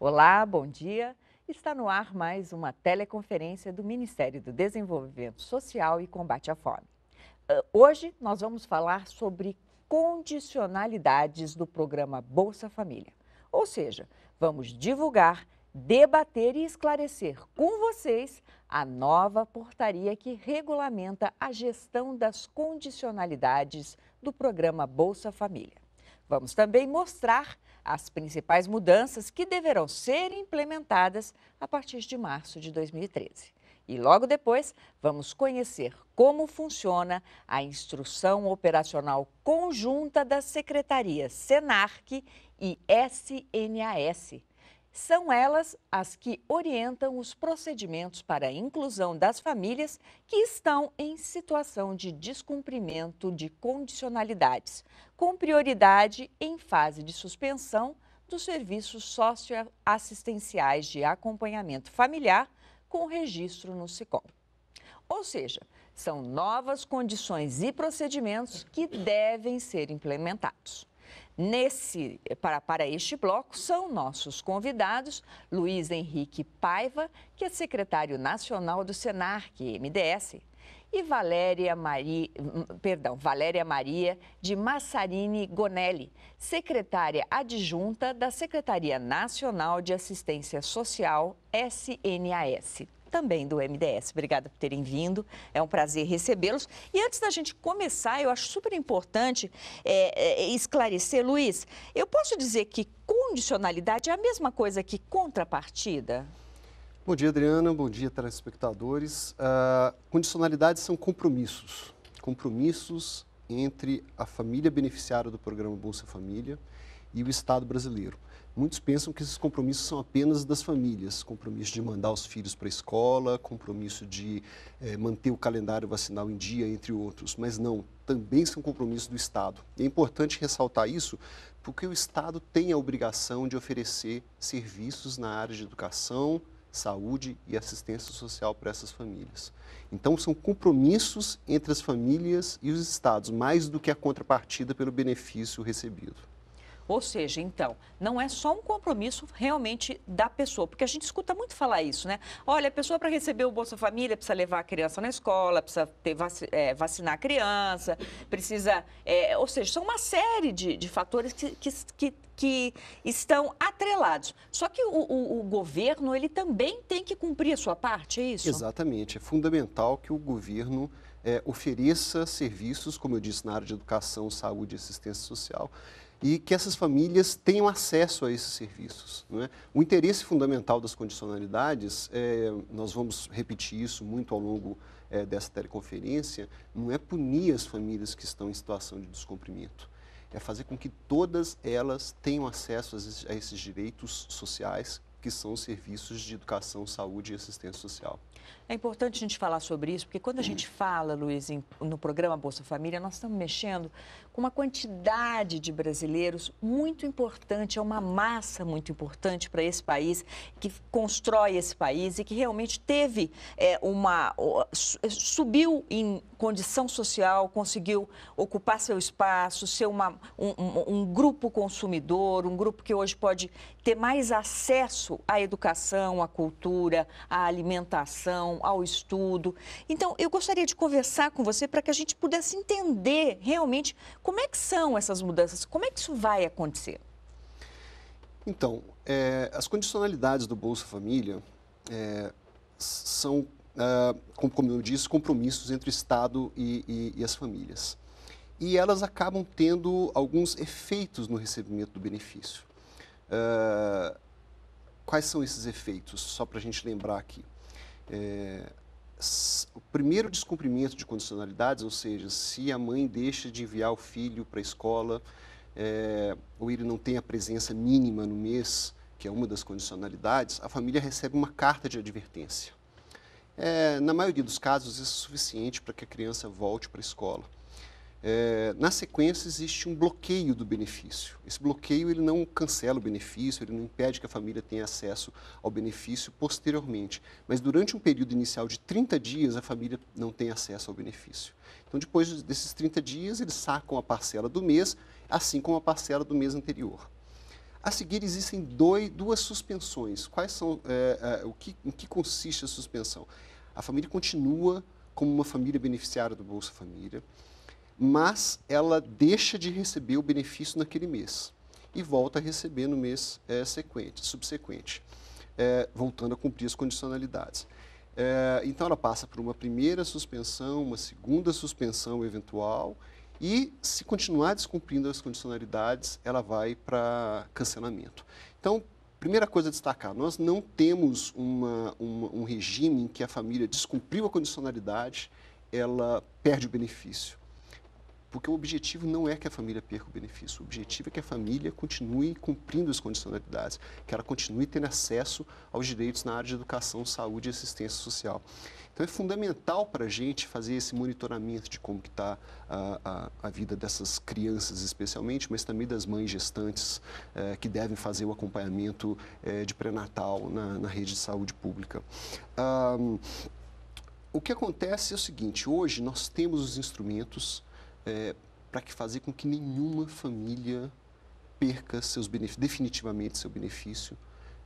Olá, bom dia. Está no ar mais uma teleconferência do Ministério do Desenvolvimento Social e Combate à Fome. Ah, hoje nós vamos falar sobre condicionalidades do programa Bolsa Família, ou seja, Vamos divulgar, debater e esclarecer com vocês a nova portaria que regulamenta a gestão das condicionalidades do programa Bolsa Família. Vamos também mostrar as principais mudanças que deverão ser implementadas a partir de março de 2013. E logo depois, vamos conhecer como funciona a Instrução Operacional Conjunta das Secretarias SENARC e SNAS. São elas as que orientam os procedimentos para a inclusão das famílias que estão em situação de descumprimento de condicionalidades, com prioridade em fase de suspensão dos serviços socioassistenciais de acompanhamento familiar com registro no SICOM. Ou seja, são novas condições e procedimentos que devem ser implementados. Nesse, para, para este bloco, são nossos convidados Luiz Henrique Paiva, que é secretário nacional do SENARC, MDS, e Valéria Maria, perdão, Valéria Maria de Massarini Gonelli, secretária adjunta da Secretaria Nacional de Assistência Social, SNAS também do MDS. Obrigada por terem vindo, é um prazer recebê-los. E antes da gente começar, eu acho super importante é, é, esclarecer, Luiz, eu posso dizer que condicionalidade é a mesma coisa que contrapartida? Bom dia, Adriana. Bom dia, telespectadores. Uh, condicionalidades são compromissos. Compromissos entre a família beneficiária do programa Bolsa Família e o Estado brasileiro. Muitos pensam que esses compromissos são apenas das famílias, compromisso de mandar os filhos para a escola, compromisso de eh, manter o calendário vacinal em dia, entre outros. Mas não, também são compromissos do Estado. E é importante ressaltar isso porque o Estado tem a obrigação de oferecer serviços na área de educação, saúde e assistência social para essas famílias. Então, são compromissos entre as famílias e os estados, mais do que a contrapartida pelo benefício recebido. Ou seja, então, não é só um compromisso realmente da pessoa, porque a gente escuta muito falar isso, né? Olha, a pessoa para receber o Bolsa Família precisa levar a criança na escola, precisa ter, é, vacinar a criança, precisa. É, ou seja, são uma série de, de fatores que, que, que que estão atrelados. Só que o, o, o, governo ele também tem que cumprir a sua parte, é isso? Exatamente. É fundamental que o governo é, ofereça serviços, como eu disse, na área de educação, saúde e assistência social, e que essas famílias tenham acesso a esses serviços. É? O interesse fundamental das condicionalidades, é, nós vamos repetir isso muito ao longo é, dessa teleconferência, não é punir as famílias que estão em situação de descumprimento, é fazer com que todas elas tenham acesso a esses direitos sociais que são os serviços de educação, saúde e assistência social. É importante a gente falar sobre isso, porque quando a gente fala, Luiz, no programa Bolsa Família, nós estamos mexendo uma quantidade de brasileiros muito importante, é uma massa muito importante para esse país, que constrói esse país e que realmente teve é, uma. É, subiu em condição social, conseguiu ocupar seu espaço, ser uma, um, um grupo consumidor, um grupo que hoje pode ter mais acesso à educação, à cultura, à alimentação, ao estudo. Então, eu gostaria de conversar com você para que a gente pudesse entender realmente como é que são essas mudanças, como é que isso vai acontecer. Então, é, as condicionalidades do Bolsa Família é, são, é, como eu disse, compromissos entre o Estado e, e, e as famílias. E elas acabam tendo alguns efeitos no recebimento do benefício. Ah, quais são esses efeitos? Só para a gente lembrar aqui. É, o primeiro descumprimento de condicionalidades, ou seja, se a mãe deixa de enviar o filho para a escola é, ou ele não tem a presença mínima no mês, que é uma das condicionalidades, a família recebe uma carta de advertência. É, na maioria dos casos, isso é suficiente para que a criança volte para a escola. É, na sequência, existe um bloqueio do benefício. Esse bloqueio ele não cancela o benefício, ele não impede que a família tenha acesso ao benefício posteriormente. Mas durante um período inicial de 30 dias, a família não tem acesso ao benefício. Então, depois desses 30 dias, eles sacam a parcela do mês, assim como a parcela do mês anterior. A seguir, existem dois, duas suspensões. Quais são, é, é, o que, em que consiste a suspensão? A família continua como uma família beneficiária do Bolsa Família mas ela deixa de receber o benefício naquele mês e volta a receber no mês é, sequente, subsequente, é, voltando a cumprir as condicionalidades. É, então, ela passa por uma primeira suspensão, uma segunda suspensão eventual, e se continuar descumprindo as condicionalidades, ela vai para cancelamento. Então, primeira coisa a destacar: nós não temos uma, uma, um regime em que a família descumpriu a condicionalidade, ela perde o benefício. Porque o objetivo não é que a família perca o benefício, o objetivo é que a família continue cumprindo as condicionalidades, que ela continue tendo acesso aos direitos na área de educação, saúde e assistência social. Então é fundamental para a gente fazer esse monitoramento de como está a, ah, a, a, vida dessas crianças especialmente, mas também das mães gestantes eh, que devem fazer o acompanhamento eh, de pré-natal na, na, rede de saúde pública. Um, o que acontece é o seguinte: hoje nós temos os instrumentos é, para que fazer com que nenhuma família perca seus definitivamente seu benefício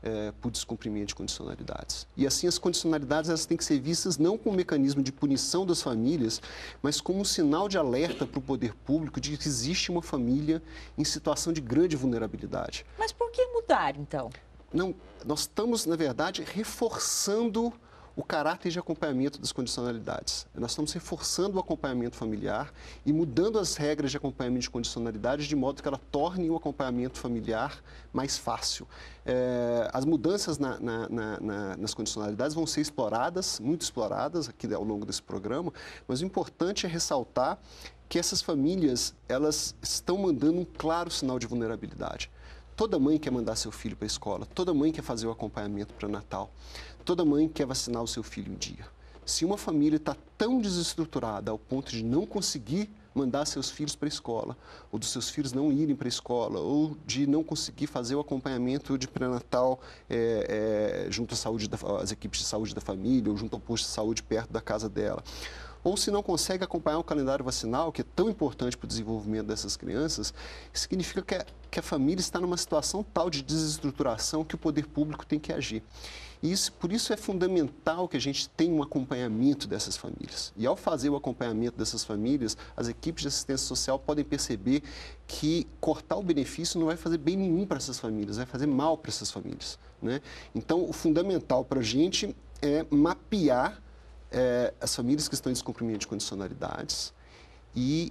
é, por descumprimento de condicionalidades. E assim as condicionalidades elas têm que ser vistas não como um mecanismo de punição das famílias, mas como um sinal de alerta para o poder público de que existe uma família em situação de grande vulnerabilidade. Mas por que mudar então? Não, nós estamos na verdade reforçando o caráter de acompanhamento das condicionalidades. Nós estamos reforçando o acompanhamento familiar e mudando as regras de acompanhamento de condicionalidades de modo que ela torne o acompanhamento familiar mais fácil. É, as mudanças na, na, na, nas condicionalidades vão ser exploradas, muito exploradas aqui ao longo desse programa, mas o importante é ressaltar que essas famílias elas estão mandando um claro sinal de vulnerabilidade. Toda mãe quer mandar seu filho para a escola, toda mãe quer fazer o acompanhamento para Natal. Toda mãe quer vacinar o seu filho um dia. Se uma família está tão desestruturada ao ponto de não conseguir mandar seus filhos para a escola, ou dos seus filhos não irem para a escola, ou de não conseguir fazer o acompanhamento de pré-natal é, é, junto à saúde das às equipes de saúde da família, ou junto ao posto de saúde perto da casa dela ou se não consegue acompanhar o calendário vacinal, que é tão importante para o desenvolvimento dessas crianças, significa que a, que a família está numa situação tal de desestruturação que o poder público tem que agir. E isso, por isso é fundamental que a gente tenha um acompanhamento dessas famílias. E ao fazer o acompanhamento dessas famílias, as equipes de assistência social podem perceber que cortar o benefício não vai fazer bem nenhum para essas famílias, vai fazer mal para essas famílias. Né? Então, o fundamental para a gente é mapear é, as famílias que estão em descumprimento de condicionalidades e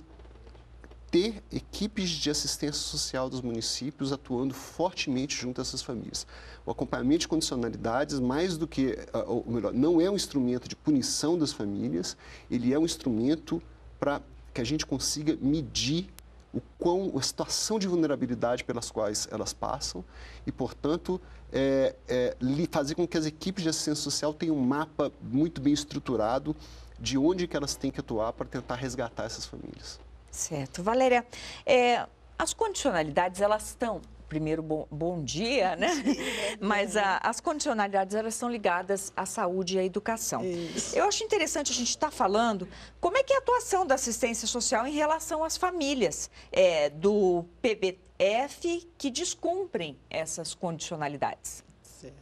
ter equipes de assistência social dos municípios atuando fortemente junto a essas famílias. O acompanhamento de condicionalidades, mais do que, ah, ou melhor, não é um instrumento de punição das famílias, ele é um instrumento para que a gente consiga medir o quão, a situação de vulnerabilidade pelas quais elas passam e, portanto, é, é, fazer com que as equipes de assistência social tenham um mapa muito bem estruturado de onde que elas têm que atuar para tentar resgatar essas famílias. Certo. Valéria, é, as condicionalidades, elas estão primeiro bom, bom dia, né? Sim, Mas a, as condicionalidades elas são ligadas à saúde e à educação. Isso. Eu acho interessante a gente estar tá falando como é que é a atuação da assistência social em relação às famílias é, do PBF que descumprem essas condicionalidades. Certo.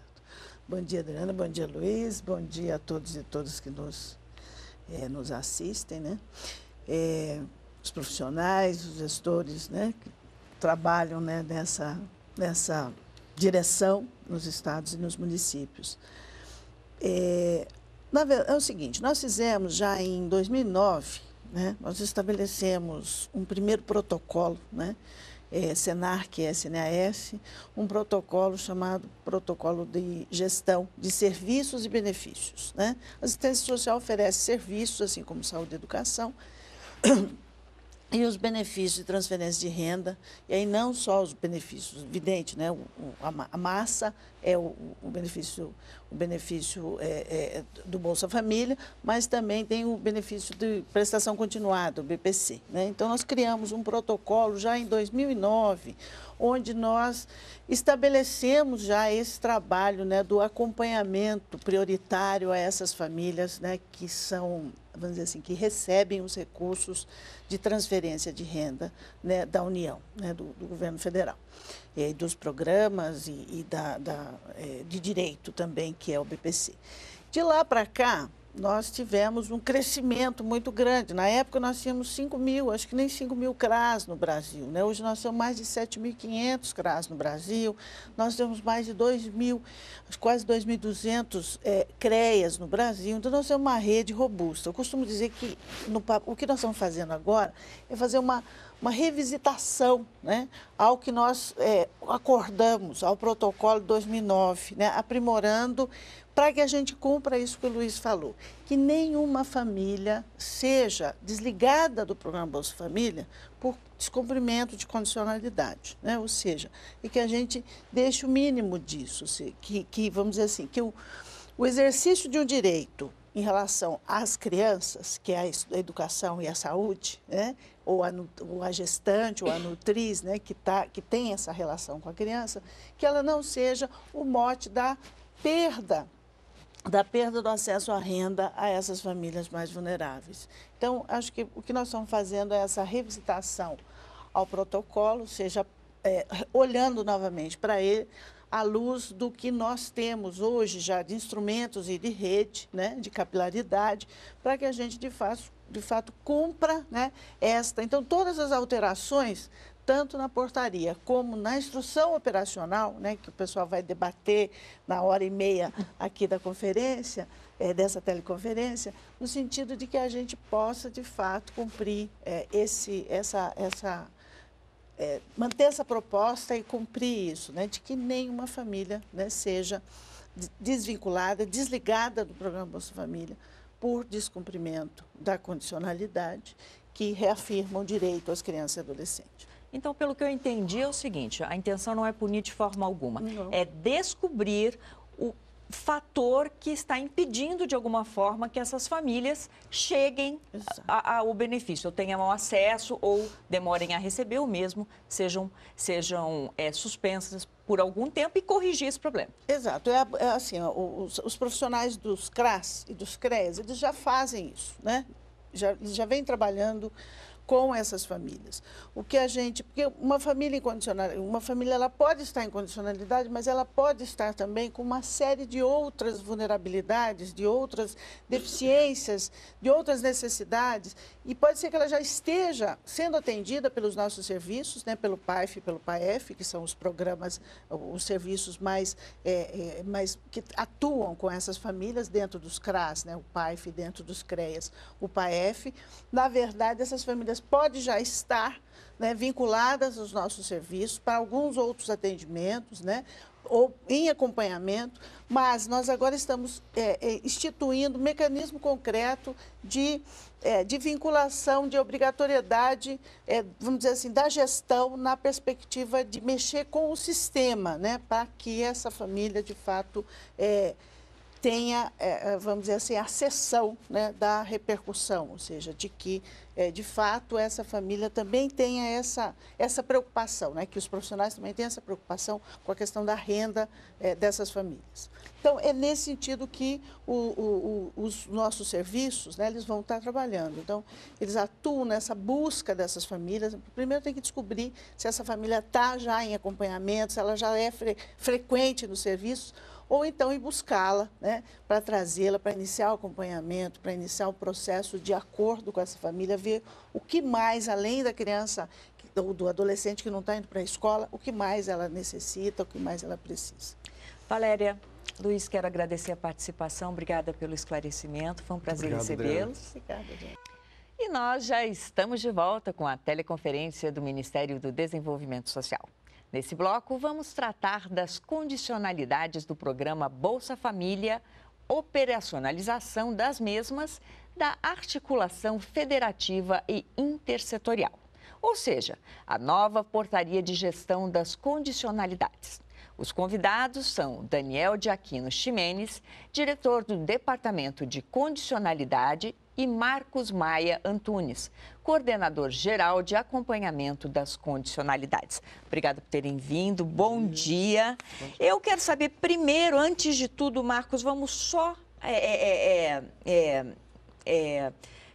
Bom dia, Adriana. Bom dia, Luiz. Bom dia a todos e todas que nos, é, nos assistem, né? É, os profissionais, os gestores né, que trabalham né, nessa, nessa direção nos estados e nos municípios. É, na, é o seguinte, nós fizemos já em 2009, né, nós estabelecemos um primeiro protocolo, né, é, SENARC SNAS, um protocolo chamado Protocolo de Gestão de Serviços e Benefícios. Né? A assistência social oferece serviços, assim como saúde e educação, e os benefícios de transferência de renda, e aí não só os benefícios, evidente, né? O, a, massa é o, o benefício, o benefício é, é, do Bolsa Família, mas também tem o benefício de prestação continuada, o BPC. Né? Então, nós criamos um protocolo já em 2009, onde nós estabelecemos já esse trabalho né, do acompanhamento prioritário a essas famílias né, que são, vamos dizer assim, que recebem os recursos de transferência de renda né, da União, né, do, do governo federal. E dos programas e, e da, da, eh, de direito também, que é o BPC. De lá para cá, nós tivemos um crescimento muito grande. Na época, nós tínhamos 5 mil, acho que nem 5 mil CRAS no Brasil. Né? Hoje, nós temos mais de 7.500 CRAS no Brasil. Nós temos mais de 2 mil, quase 2.200 é, CREAs no Brasil. Então, nós temos uma rede robusta. Eu costumo dizer que no, o que nós estamos fazendo agora é fazer uma, uma revisitação né, ao que nós é, acordamos, ao protocolo de 2009, né, aprimorando para que a gente cumpra isso que o Luiz falou, que nenhuma família seja desligada do programa Bolsa Família por descumprimento de condicionalidade, né? ou seja, e que a gente deixe o mínimo disso, que, que vamos dizer assim, que o, o exercício de um direito em relação às crianças, que é a educação e a saúde, né? ou, a, ou a gestante, ou a nutriz, né? que, tá, que tem essa relação com a criança, que ela não seja o mote da perda da perda do acesso à renda a essas famílias mais vulneráveis. Então, acho que o que nós estamos fazendo é essa revisitação ao protocolo, seja é, olhando novamente para ele à luz do que nós temos hoje já de instrumentos e de rede, né, de capilaridade, para que a gente de fato, de fato cumpra né, esta. Então, todas as alterações tanto na portaria como na instrução operacional, né, que o pessoal vai debater na hora e meia aqui da conferência, é, dessa teleconferência, no sentido de que a gente possa, de fato, cumprir é, esse, essa, essa é, manter essa proposta e cumprir isso, né, de que nenhuma família né, seja desvinculada, desligada do programa Bolsa Família por descumprimento da condicionalidade que reafirma o direito às crianças e adolescentes. Então, pelo que eu entendi, é o seguinte: a intenção não é punir de forma alguma, não. é descobrir o fator que está impedindo, de alguma forma, que essas famílias cheguem ao benefício, ou tenham acesso, ou demorem a receber, ou mesmo sejam, sejam é, suspensas por algum tempo e corrigir esse problema. Exato. É, é assim, ó, os, os, profissionais dos CRAS e dos CRES, eles já fazem isso, né? Já, já vem trabalhando com essas famílias o que a gente, porque uma família incondicional, uma família ela pode estar em condicionalidade, mas ela pode estar também com uma série de outras vulnerabilidades, de outras deficiências, de outras necessidades, e pode ser que ela já esteja sendo atendida pelos nossos serviços, né, pelo PAIF, pelo PAEF, que são os programas, os serviços mais, é, é, mais que atuam com essas famílias dentro dos CRAS, né, o PAIF dentro dos CREAS, o PAEF. Na verdade, essas famílias podem já estar né, vinculadas aos nossos serviços, para alguns outros atendimentos, né, ou em acompanhamento, mas nós agora estamos é, é, instituindo um mecanismo concreto de, é, de vinculação, de obrigatoriedade, é, vamos dizer assim, da gestão na perspectiva de mexer com o sistema, né, para que essa família, de fato, é, tenha, eh, eh, vamos dizer assim, a cessão né, da repercussão, ou seja, de que, eh, de fato, essa família também tenha essa, essa preocupação, né, que os profissionais também tenham essa preocupação com a questão da renda dessas famílias. Então, é nesse sentido que o, o, o, os nossos serviços, né, eles vão estar trabalhando. Então, eles atuam nessa busca dessas famílias. Primeiro tem que descobrir se essa família está já em acompanhamento, se ela já é fre frequente nos serviços, ou então ir buscá-la né, para trazê-la, para iniciar o acompanhamento, para iniciar o processo de acordo com essa família, ver o que mais, além da criança ou do adolescente que não está indo para a escola, o que mais ela necessita, o que mais ela precisa. Valéria, Luiz, quero agradecer a participação, obrigada pelo esclarecimento, foi um prazer recebê-los. Obrigada, gente. E nós já estamos de volta com a teleconferência do Ministério do Desenvolvimento Social. Nesse bloco, vamos tratar das condicionalidades do programa Bolsa Família, operacionalização das mesmas, da articulação federativa e intersetorial. Ou seja, a nova portaria de gestão das condicionalidades. Os convidados são Daniel de Aquino Ximenes, diretor do Departamento de Condicionalidade e Marcos Maia Antunes, coordenador geral de acompanhamento das condicionalidades. Obrigada por terem vindo. Bom uhum. dia. Eu quero saber primeiro, antes de tudo, Marcos, vamos só é é é, é, é, é,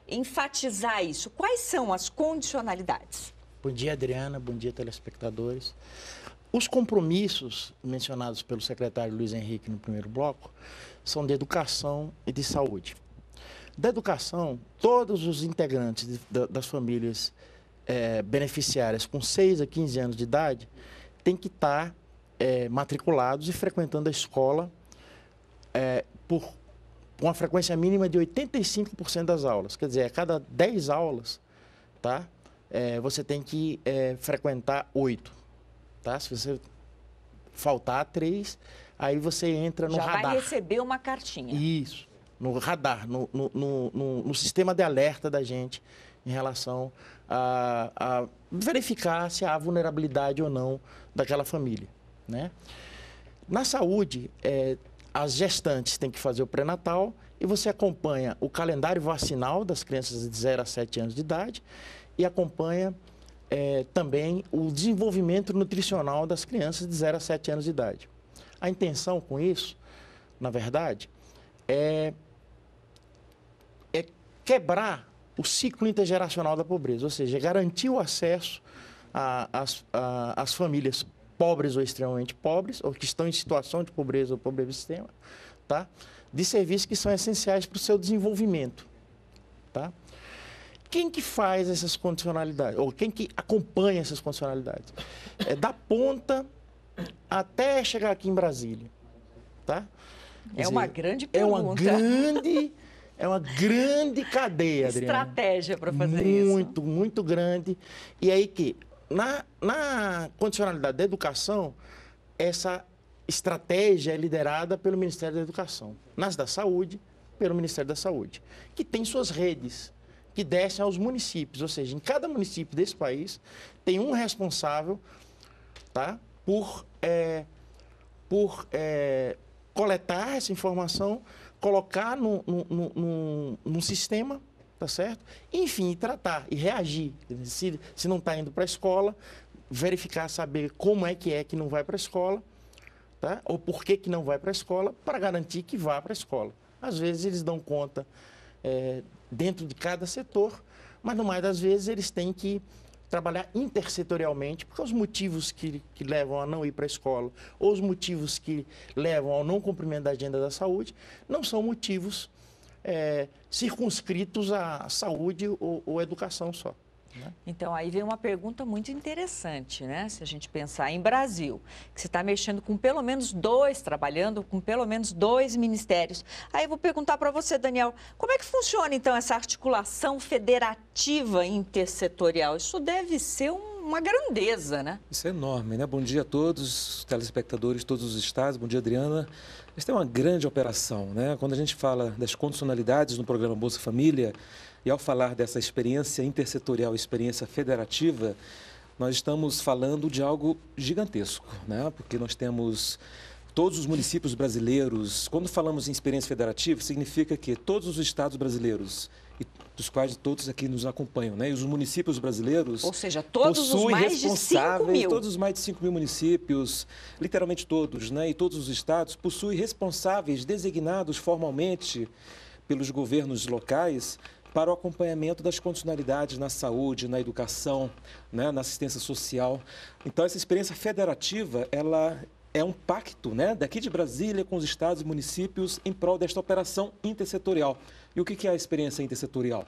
enfatizar isso. Quais são as condicionalidades? Bom dia, Adriana. Bom dia, telespectadores. Os compromissos mencionados pelo secretário Luiz Henrique no primeiro bloco são de educação e de saúde. Da educação, todos os integrantes de, das famílias é, beneficiárias com 6 a 15 anos de idade têm que estar tá, é, matriculados e frequentando a escola é, por uma frequência mínima de 85% das aulas. Quer dizer, a cada 10 aulas, tá? É, você tem que é, frequentar oito, tá? Se você faltar três, aí você entra no Já radar. Já vai receber uma cartinha. Isso no radar, no, no, no, no sistema de alerta da gente em relação a, a, verificar se há vulnerabilidade ou não daquela família. Né? Na saúde, é, as gestantes têm que fazer o pré-natal e você acompanha o calendário vacinal das crianças de 0 a 7 anos de idade e acompanha é, também o desenvolvimento nutricional das crianças de 0 a 7 anos de idade. A intenção com isso, na verdade, é, é quebrar o ciclo intergeracional da pobreza, ou seja, garantir o acesso às famílias pobres ou extremamente pobres, ou que estão em situação de pobreza ou pobreza extrema, tá? de serviços que são essenciais para o seu desenvolvimento. Tá? Quem que faz essas condicionalidades, ou quem que acompanha essas condicionalidades? É da ponta até chegar aqui em Brasília. Tá? é dizer, uma grande pergunta. É uma grande, é uma grande cadeia, Adriana. Estratégia para fazer muito, isso. Muito, muito grande. E aí que, na, na condicionalidade da educação, essa estratégia é liderada pelo Ministério da Educação. Nas da Saúde, pelo Ministério da Saúde, que tem suas redes que descem aos municípios, ou seja, em cada município desse país tem um responsável, tá, por, é, por é, coletar essa informação, colocar num, num, num, num sistema, tá certo? Enfim, tratar e reagir. Se, se não está indo para a escola, verificar, saber como é que é que não vai para a escola, tá? ou por que, que não vai para a escola, para garantir que vá para a escola. Às vezes eles dão conta é, dentro de cada setor, mas no mais das vezes eles têm que trabalhar intersetorialmente, porque os motivos que, que levam a não ir para a escola, ou os motivos que levam ao não cumprimento da agenda da saúde, não são motivos é, circunscritos à saúde ou, ou educação só. Né? Então, aí vem uma pergunta muito interessante, né? Se a gente pensar em Brasil, que você está mexendo com pelo menos dois, trabalhando com pelo menos dois ministérios. Aí eu vou perguntar para você, Daniel, como é que funciona, então, essa articulação federativa intersetorial? Isso deve ser um uma grandeza, né? Isso é enorme, né? Bom dia a todos, os telespectadores, todos os estados. Bom dia, Adriana. Esta é uma grande operação, né? Quando a gente fala das condicionalidades no programa Bolsa Família, e ao falar dessa experiência intersetorial, experiência federativa, nós estamos falando de algo gigantesco, né? porque nós temos todos os municípios brasileiros. Quando falamos em experiência federativa, significa que todos os estados brasileiros, e dos quais todos aqui nos acompanham, né? E os municípios brasileiros. Ou seja, todos os mais de 5 mil. Todos os mais de 5 mil municípios, literalmente todos, né? E todos os estados possuem responsáveis designados formalmente pelos governos locais para o acompanhamento das condicionalidades na saúde, na educação, né, na assistência social. Então, essa experiência federativa, ela é um pacto né, daqui de Brasília com os estados e municípios em prol desta operação intersetorial. E o que é a experiência intersetorial?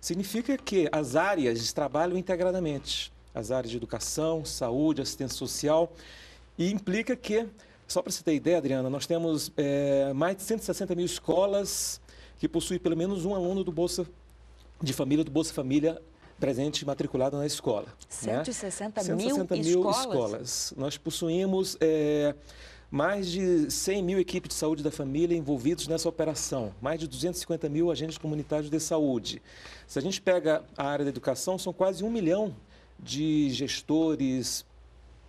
Significa que as áreas trabalham integradamente, as áreas de educação, saúde, assistência social, e implica que, só para você ter ideia, Adriana, nós temos é, mais de 160 mil escolas que possui pelo menos um aluno do Bolsa de Família do Bolsa Família presente matriculado na escola. 160, né? mil, mil escolas? escolas. Nós possuímos é, mais de 100 mil equipes de saúde da família envolvidos nessa operação, mais de 250 mil agentes comunitários de saúde. Se a gente pega a área da educação, são quase um milhão de gestores,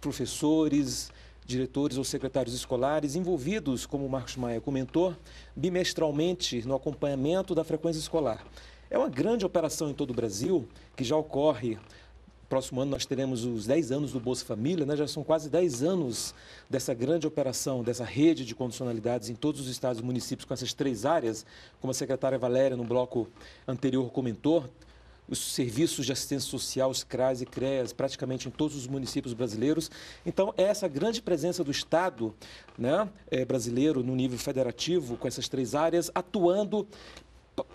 professores, Diretores ou secretários escolares envolvidos, como o Marcos Maia comentou, bimestralmente no acompanhamento da frequência escolar. É uma grande operação em todo o Brasil que já ocorre próximo ano nós teremos os 10 anos do Bolsa Família, né? já são quase 10 anos dessa grande operação, dessa rede de condicionalidades em todos os estados e municípios com essas três áreas, como a secretária Valéria no bloco anterior comentou, os serviços de assistência social, os CRAS e CREAS, praticamente em todos os municípios brasileiros. Então, é essa grande presença do Estado né, eh, brasileiro no nível federativo, com essas três áreas, atuando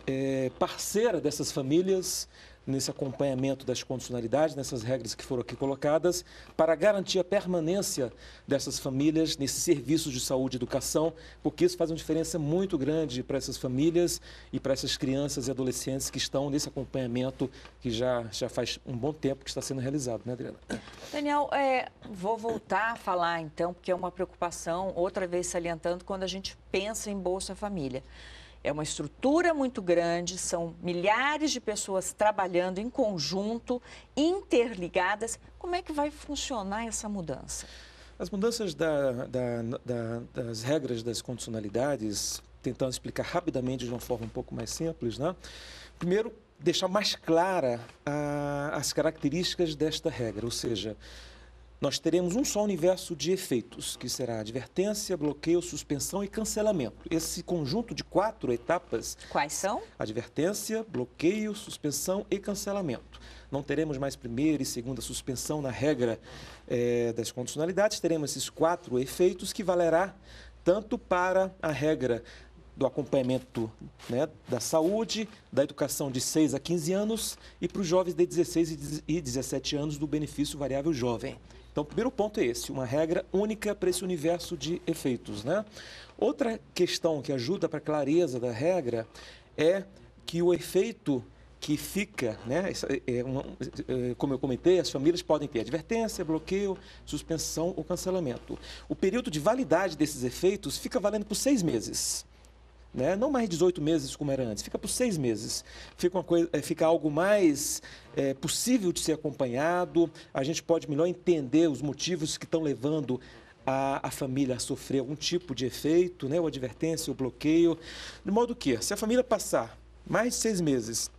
é, parceira dessas famílias, nesse acompanhamento das condicionalidades, nessas regras que foram aqui colocadas, para garantir a permanência dessas famílias nesses serviços de saúde e educação, porque isso faz uma diferença muito grande para essas famílias e para essas crianças e adolescentes que estão nesse acompanhamento que já, já faz um bom tempo que está sendo realizado, né, Adriana? Daniel, é, vou voltar a falar então, porque é uma preocupação, outra vez salientando, quando a gente pensa em Bolsa Família. É uma estrutura muito grande, são milhares de pessoas trabalhando em conjunto, interligadas. Como é que vai funcionar essa mudança? As mudanças da, da, da, das regras das condicionalidades, tentando explicar rapidamente de uma forma um pouco mais simples, né? Primeiro, deixar mais clara a, as características desta regra, ou seja, nós teremos um só universo de efeitos, que será advertência, bloqueio, suspensão e cancelamento. Esse conjunto de quatro etapas. Quais são? Advertência, bloqueio, suspensão e cancelamento. Não teremos mais primeira e segunda suspensão na regra é, das condicionalidades, teremos esses quatro efeitos que valerá tanto para a regra do acompanhamento né, da saúde, da educação de 6 a 15 anos e para os jovens de 16 e 17 anos do benefício variável jovem. Então, o primeiro ponto é esse, uma regra única para esse universo de efeitos. Né? Outra questão que ajuda para a clareza da regra é que o efeito que fica, né, é, é é, como eu comentei, as famílias podem ter advertência, bloqueio, suspensão ou cancelamento. O período de validade desses efeitos fica valendo por seis meses né? não mais 18 meses como era antes, fica por seis meses. Fica, uma coisa, eh, fica algo mais é, possível de ser acompanhado, a gente pode melhor entender os motivos que estão levando a, a, família a sofrer algum tipo de efeito, né? ou advertência, ou bloqueio. De modo que, se a família passar mais de seis meses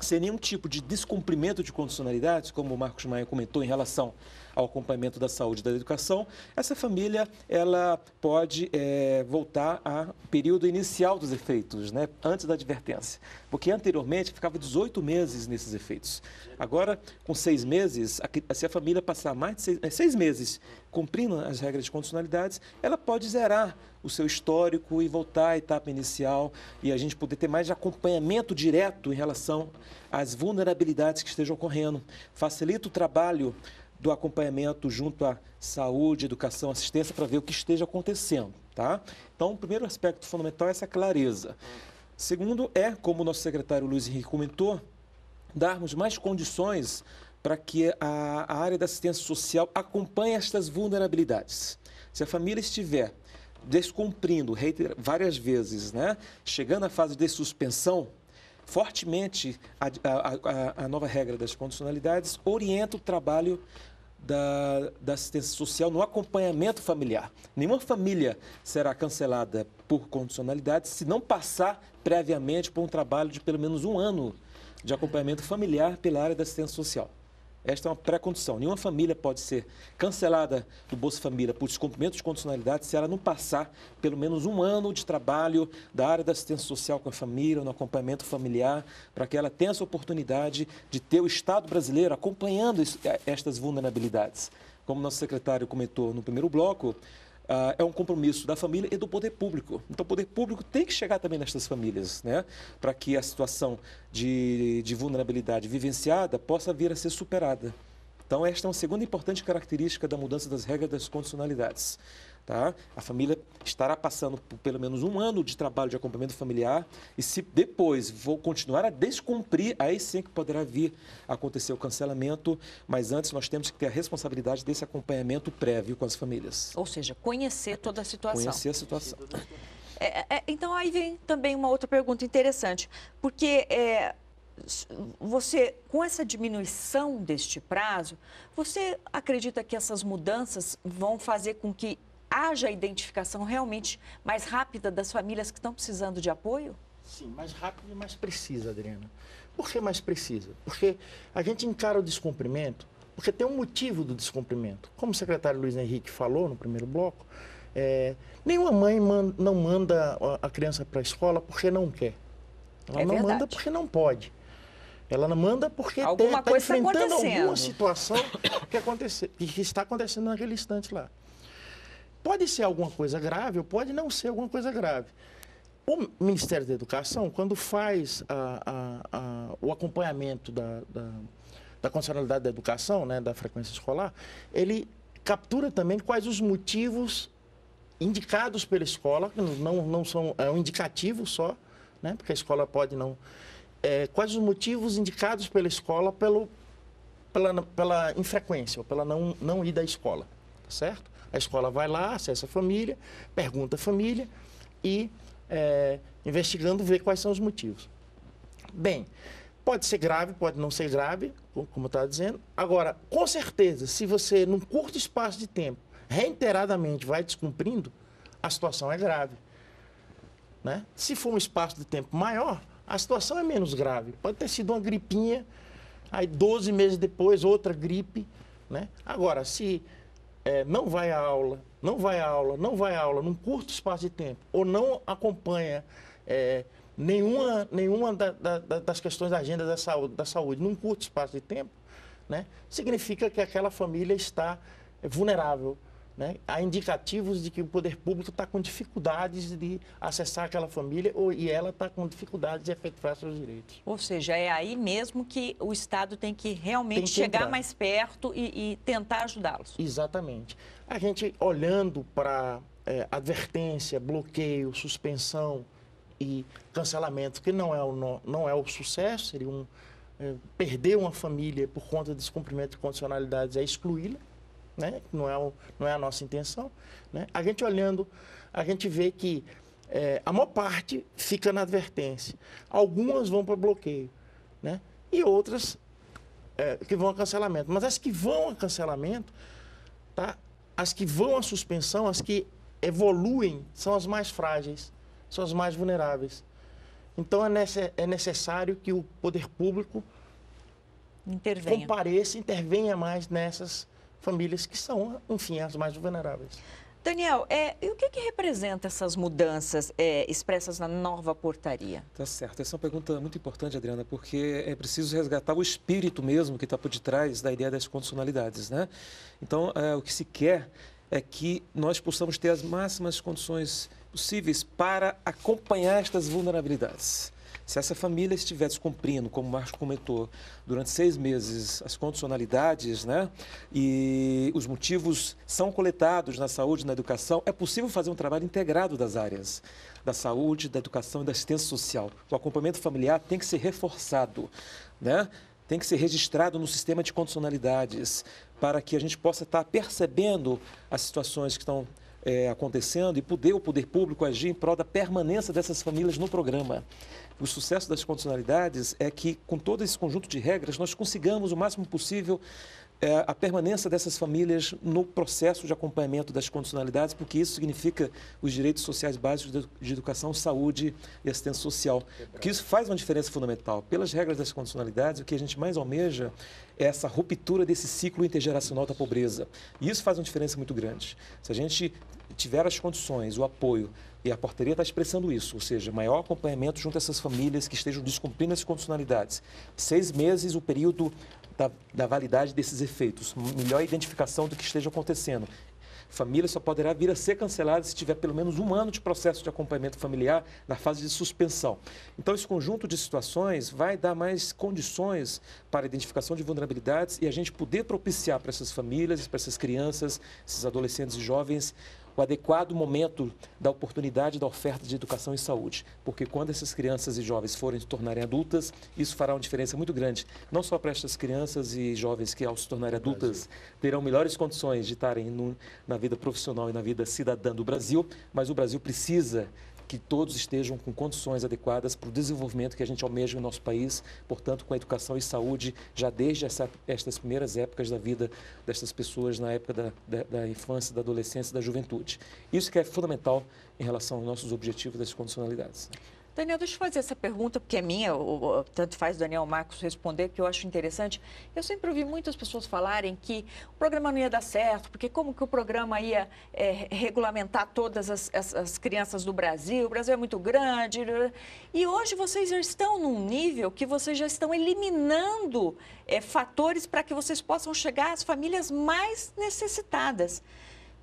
sem nenhum tipo de descumprimento de condicionalidades, como o Marcos Maia comentou em relação ao acompanhamento da saúde e da educação, essa família ela pode é, voltar ao período inicial dos efeitos, né, antes da advertência. Porque anteriormente ficava 18 meses nesses efeitos. Agora, com seis meses, se a família passar mais de seis, eh, seis meses cumprindo as regras de condicionalidades, ela pode zerar o seu histórico e voltar à etapa inicial e a gente poder ter mais acompanhamento direto em relação às vulnerabilidades que estejam ocorrendo. Facilita o trabalho do acompanhamento junto à saúde, educação, assistência, para ver o que esteja acontecendo, tá? Então, o primeiro aspecto fundamental é essa clareza. Segundo é, como o nosso secretário Luiz Henrique comentou, darmos mais condições para que a, a área da assistência social acompanhe estas vulnerabilidades. Se a família estiver descumprindo reiter, várias vezes, né? chegando à fase de suspensão, fortemente a, a, a, nova regra das condicionalidades orienta o trabalho da, da assistência social no acompanhamento familiar. Nenhuma família será cancelada por condicionalidade se não passar previamente por um trabalho de pelo menos um ano de acompanhamento familiar pela área da assistência social. Esta é uma pré-condição. Nenhuma família pode ser cancelada do Bolsa Família por descumprimento de condicionalidade se ela não passar pelo menos um ano de trabalho da área da assistência social com a família, no acompanhamento familiar, para que ela tenha essa oportunidade de ter o Estado brasileiro acompanhando eh, estas vulnerabilidades. Como nosso secretário comentou no primeiro bloco, Uh, é um compromisso da família e do poder público. Então, o poder público tem que chegar também nestas famílias, né? para que a situação de, de, vulnerabilidade vivenciada possa vir a ser superada. Então, esta é uma segunda importante característica da mudança das regras das condicionalidades. Tá? A família estará passando por pelo menos um ano de trabalho de acompanhamento familiar e se depois vou continuar a descumprir, aí sim é que poderá vir acontecer o cancelamento, mas antes nós temos que ter a responsabilidade desse acompanhamento prévio com as famílias. Ou seja, conhecer toda a situação. Conhecer a situação. É, é, é então aí vem também uma outra pergunta interessante, porque é, você, com essa diminuição deste prazo, você acredita que essas mudanças vão fazer com que haja a identificação realmente mais rápida das famílias que estão precisando de apoio? Sim, mais rápido e mais precisa, Adriana. Por que mais precisa? Porque a gente encara o descumprimento, porque tem um motivo do descumprimento. Como o secretário Luiz Henrique falou no primeiro bloco, é, nenhuma mãe não manda a criança para a escola porque não quer. Ela é não verdade. manda porque não pode. Ela não manda porque está tá enfrentando alguma situação que, acontece, que está acontecendo naquele instante lá. Pode ser alguma coisa grave ou pode não ser alguma coisa grave. O Ministério da Educação, quando faz a, a, a, o acompanhamento da, da, da condicionalidade da educação, né, da frequência escolar, ele captura também quais os motivos indicados pela escola, que não, não são é um indicativo só, né, porque a escola pode não. É, quais os motivos indicados pela escola pelo, pela, pela infrequência ou pela não, não ir à escola, tá certo? A escola vai lá, acessa a família, pergunta a família e, é, investigando, vê quais são os motivos. Bem, pode ser grave, pode não ser grave, como está dizendo. Agora, com certeza, se você, num curto espaço de tempo, reiteradamente vai descumprindo, a situação é grave. Né? Se for um espaço de tempo maior, a situação é menos grave. Pode ter sido uma gripinha, aí 12 meses depois, outra gripe. Né? Agora, se é, não vai à aula, não vai à aula, não vai à aula num curto espaço de tempo, ou não acompanha é, nenhuma, nenhuma da, da, das questões da agenda da saúde, da saúde num curto espaço de tempo, né, significa que aquela família está vulnerável né? Há indicativos de que o poder público está com dificuldades de acessar aquela família ou, e ela está com dificuldades de efetuar seus direitos. Ou seja, é aí mesmo que o Estado tem que realmente tem que chegar entrar. mais perto e, e tentar ajudá-los. Exatamente. A gente olhando para é, advertência, bloqueio, suspensão e cancelamento, que não é o, não é o sucesso, seria um, é, perder uma família por conta de descumprimento de condicionalidades é excluí-la né? não, é o, não é a nossa intenção. Né? A gente olhando, a gente vê que é, a maior parte fica na advertência. Algumas vão para bloqueio, né? E outras é, que vão a cancelamento. Mas as que vão a cancelamento, tá? as que vão à suspensão, as que evoluem, são as mais frágeis, são as mais vulneráveis. Então é, nesse, é necessário que o poder público intervenha. compareça, intervenha mais nessas famílias que são, enfim, as mais vulneráveis. Daniel, é, e o que, que representa essas mudanças é, expressas na nova portaria? Tá certo. Essa é uma pergunta muito importante, Adriana, porque é preciso resgatar o espírito mesmo que está por detrás da ideia das condicionalidades, né? Então, é, o que se quer é que nós possamos ter as máximas condições possíveis para acompanhar estas vulnerabilidades. Se essa família estiver cumprindo, como o Márcio comentou, durante seis meses as condicionalidades, né? E os motivos são coletados na saúde, na educação, é possível fazer um trabalho integrado das áreas da saúde, da educação e da assistência social. O acompanhamento familiar tem que ser reforçado, né? Tem que ser registrado no sistema de condicionalidades para que a gente possa estar percebendo as situações que estão é, acontecendo e poder o poder público agir em prol da permanência dessas famílias no programa. O sucesso das condicionalidades é que, com todo esse conjunto de regras, nós consigamos o máximo possível é, a permanência dessas famílias no processo de acompanhamento das condicionalidades, porque isso significa os direitos sociais básicos de educação, saúde e assistência social. Porque isso faz uma diferença fundamental. Pelas regras das condicionalidades, o que a gente mais almeja é essa ruptura desse ciclo intergeracional da pobreza. E isso faz uma diferença muito grande. Se a gente tiver as condições, o apoio, e a portaria está expressando isso, ou seja, maior acompanhamento junto a essas famílias que estejam descumprindo as condicionalidades. Seis meses o período da, da validade desses efeitos, melhor identificação do que esteja acontecendo. Família só poderá vir a ser cancelada se tiver pelo menos um ano de processo de acompanhamento familiar na fase de suspensão. Então, esse conjunto de situações vai dar mais condições para a identificação de vulnerabilidades e a gente poder propiciar para essas famílias, para essas crianças, esses adolescentes e jovens, o adequado momento da oportunidade da oferta de educação e saúde, porque quando essas crianças e jovens forem se tornarem adultas, isso fará uma diferença muito grande, não só para estas crianças e jovens que, ao se tornarem adultas, terão melhores condições de estarem no, na vida profissional e na vida cidadã do Brasil, mas o Brasil precisa que todos estejam com condições adequadas para o desenvolvimento que a gente almeja no nosso país, portanto, com a educação e saúde já desde essa, estas primeiras épocas da vida dessas pessoas, na época da, da, da infância, da adolescência e da juventude. Isso que é fundamental em relação aos nossos objetivos das condicionalidades. Daniel, deixa eu fazer essa pergunta, porque é minha, ou, tanto faz Daniel Marcos responder, que eu acho interessante. Eu sempre ouvi muitas pessoas falarem que o programa não ia dar certo, porque como que o programa ia é, regulamentar todas as, as, as, crianças do Brasil? O Brasil é muito grande. Né? E hoje vocês já estão num nível que vocês já estão eliminando é, fatores para que vocês possam chegar às famílias mais necessitadas.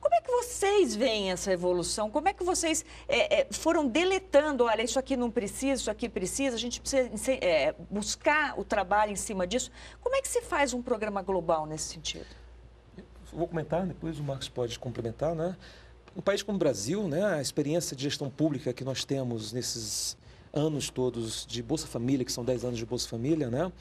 Como é que vocês veem essa evolução? Como é que vocês é, é, foram deletando, olha, isso aqui não precisa, isso aqui precisa, a gente precisa é, buscar o trabalho em cima disso. Como é que se faz um programa global nesse sentido? Vou comentar, depois o Marcos pode complementar, né? Um país como o Brasil, né, a experiência de gestão pública que nós temos nesses anos todos de Bolsa Família, que são 10 anos de Bolsa Família, né?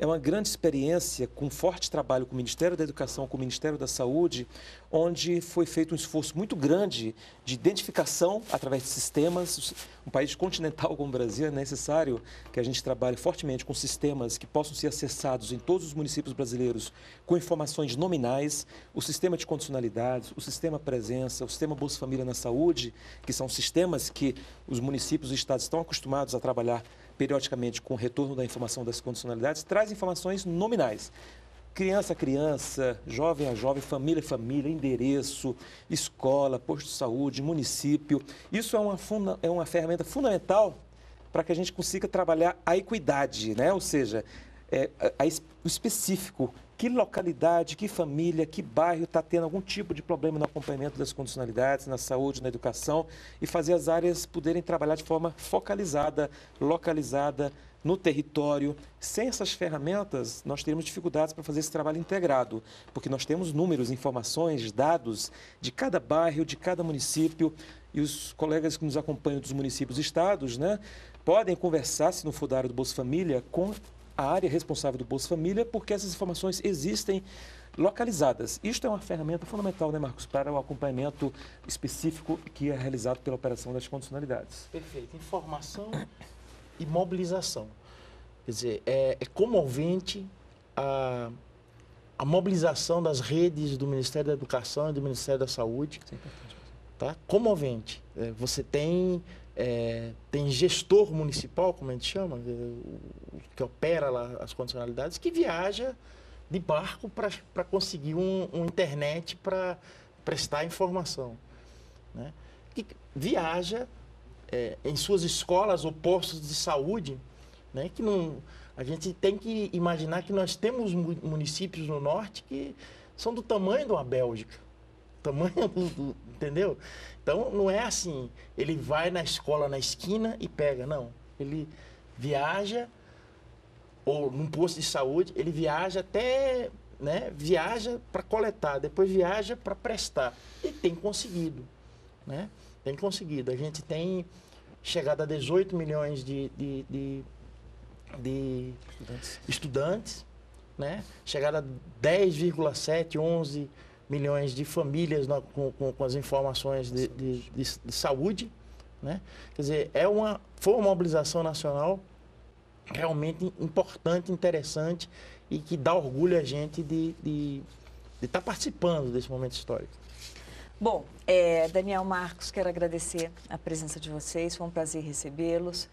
É uma grande experiência, com forte trabalho com o Ministério da Educação, com o Ministério da Saúde, onde foi feito um esforço muito grande de identificação através de sistemas. Um país continental como o Brasil é necessário que a gente trabalhe fortemente com sistemas que possam ser acessados em todos os municípios brasileiros com informações nominais, o sistema de condicionalidades, o sistema presença, o sistema Bolsa Família na Saúde, que são sistemas que os municípios e estados estão acostumados a trabalhar periodicamente com o retorno da informação das condicionalidades, traz informações nominais. Criança a criança, jovem a jovem, família a família, endereço, escola, posto de saúde, município. Isso é uma, funda, é uma ferramenta fundamental para que a gente consiga trabalhar a equidade, né? Ou seja, é, a, a, o específico, que localidade, que família, que bairro está tendo algum tipo de problema no acompanhamento das condicionalidades, na saúde, na educação, e fazer as áreas poderem trabalhar de forma focalizada, localizada, no território. Sem essas ferramentas, nós teremos dificuldades para fazer esse trabalho integrado, porque nós temos números, informações, dados de cada bairro, de cada município, e os colegas que nos acompanham dos municípios e estados, né, podem conversar, se não for da área do Bolsa Família, com a área responsável do Bolsa Família, porque essas informações existem localizadas. Isto é uma ferramenta fundamental, né, Marcos, para o acompanhamento específico que é realizado pela operação das condicionalidades. Perfeito. Informação e mobilização. Quer dizer, é, é comovente a, a, mobilização das redes do Ministério da Educação e do Ministério da Saúde. Sim, é tá? Comovente. É, você tem é, tem gestor municipal, como a gente chama, que opera lá as condicionalidades, que viaja de barco para conseguir um, um internet para prestar informação. Né? Que viaja é, em suas escolas ou postos de saúde, né? que não, a gente tem que imaginar que nós temos municípios no norte que são do tamanho de uma Bélgica, tamanho do, do, Entendeu? Então não é assim, ele vai na escola na esquina e pega, não. Ele viaja ou num posto de saúde, ele viaja até, né, viaja para coletar, depois viaja para prestar e tem conseguido, né? Tem conseguido. A gente tem chegado a 18 milhões de, de, de, de estudantes. estudantes, né? Chegado a 10,7, 11 milhões de famílias no, com, com, com, as informações de, de, de, de, saúde. Né? Quer dizer, é uma, foi uma mobilização nacional realmente importante, interessante e que dá orgulho a gente de estar de, de tá participando desse momento histórico. Bom, é, Daniel Marcos, quero agradecer a presença de vocês, foi um prazer recebê-los.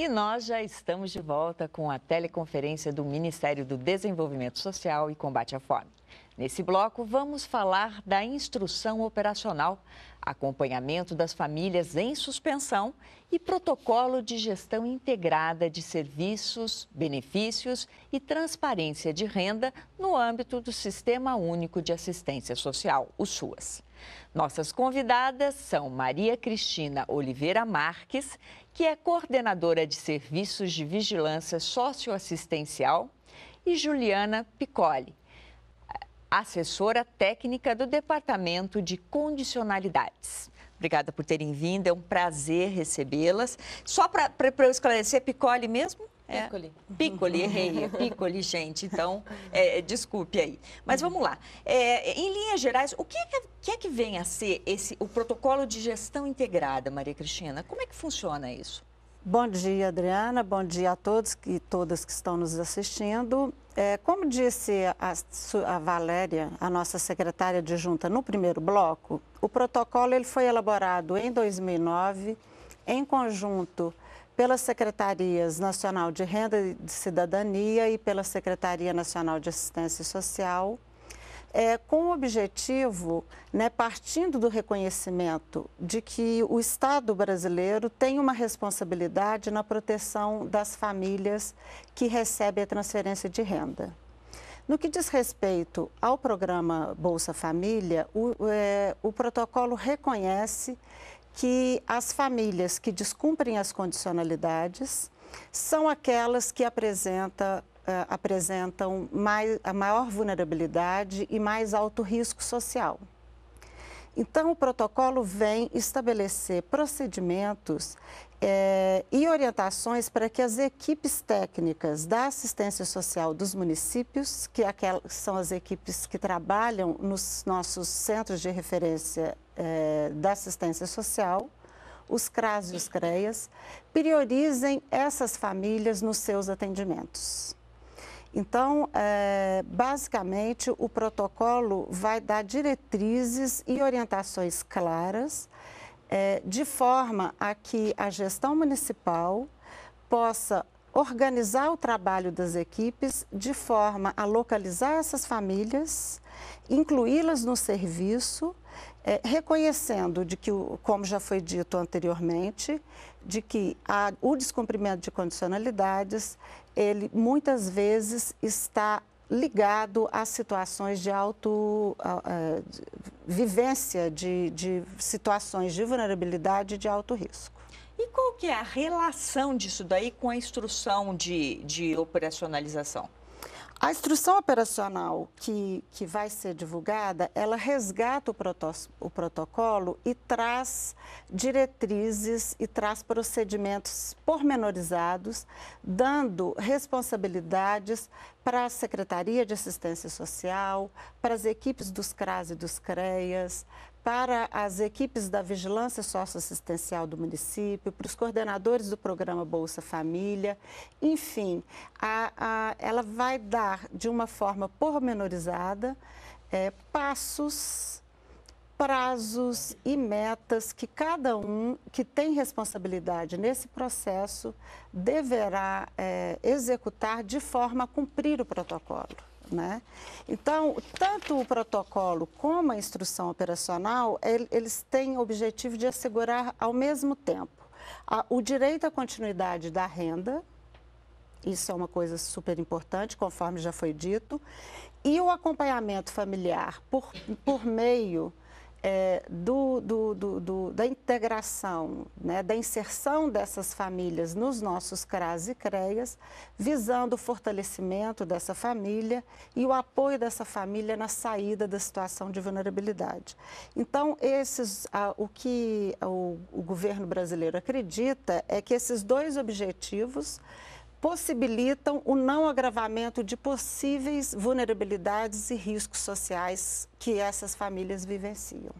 E nós já estamos de volta com a teleconferência do Ministério do Desenvolvimento Social e Combate à Fome. Nesse bloco, vamos falar da instrução operacional, acompanhamento das famílias em suspensão e protocolo de gestão integrada de serviços, benefícios e transparência de renda no âmbito do Sistema Único de Assistência Social, o SUAS. Nossas convidadas são Maria Cristina Oliveira Marques, que é coordenadora de serviços de vigilância socioassistencial, e Juliana Piccoli, assessora técnica do Departamento de Condicionalidades. Obrigada por terem vindo, é um prazer recebê-las. Só para eu esclarecer, Piccoli mesmo? É, Piccoli. Piccoli, errei. É Piccoli, gente. Então, é, é, desculpe aí. Mas vamos lá. É, em linhas gerais, o que é, que é que vem a ser esse, o protocolo de gestão integrada, Maria Cristina? Como é que funciona isso? Bom dia, Adriana. Bom dia a todos e todas que estão nos assistindo. como disse a, a Valéria, a nossa secretária de junta, no primeiro bloco, o protocolo ele foi elaborado em 2009 em conjunto pelas Secretarias Nacional de Renda e de Cidadania e pela Secretaria Nacional de Assistência Social, é, com o objetivo, né, partindo do reconhecimento de que o Estado brasileiro tem uma responsabilidade na proteção das famílias que recebem a transferência de renda. No que diz respeito ao programa Bolsa Família, o, é, o protocolo reconhece que as famílias que descumprem as condicionalidades são aquelas que apresenta, uh, apresentam mais, a maior vulnerabilidade e mais alto risco social. Então, o protocolo vem estabelecer procedimentos é, e orientações para que as equipes técnicas da assistência social dos municípios, que aquelas, são as equipes que trabalham nos nossos centros de referência é, da assistência social, os CRAS e os CREAS, priorizem essas famílias nos seus atendimentos. Então, é, basicamente, o protocolo vai dar diretrizes e orientações claras é, de forma a que a gestão municipal possa organizar o trabalho das equipes de forma a localizar essas famílias, incluí-las no serviço, é, reconhecendo de que, como já foi dito anteriormente, de que a, o descumprimento de condicionalidades, ele muitas vezes está ligado a situações de auto a, a, de, vivência de, de situações de vulnerabilidade e de alto risco. E qual que é a relação disso daí com a instrução de, de operacionalização? A instrução operacional que, que vai ser divulgada, ela resgata o, proto, o protocolo e traz diretrizes e traz procedimentos pormenorizados, dando responsabilidades para a Secretaria de Assistência Social, para as equipes dos CRAS e dos CREAS, para as equipes da vigilância socioassistencial do município, para os coordenadores do programa Bolsa Família, enfim, a, a, ela vai dar de uma forma pormenorizada é, passos, prazos e metas que cada um que tem responsabilidade nesse processo deverá é, executar de forma a cumprir o protocolo. Né? Então, tanto o protocolo como a instrução operacional, eles têm o objetivo de assegurar ao mesmo tempo o direito à continuidade da renda, isso é uma coisa super importante, conforme já foi dito, e o acompanhamento familiar por, por meio é, do, do, do, da integração, né, da inserção dessas famílias nos nossos CRAS e CREAS, visando o fortalecimento dessa família e o apoio dessa família na saída da situação de vulnerabilidade. Então, esses, o que o, o governo brasileiro acredita é que esses dois objetivos possibilitam o não agravamento de possíveis vulnerabilidades e riscos sociais que essas famílias vivenciam.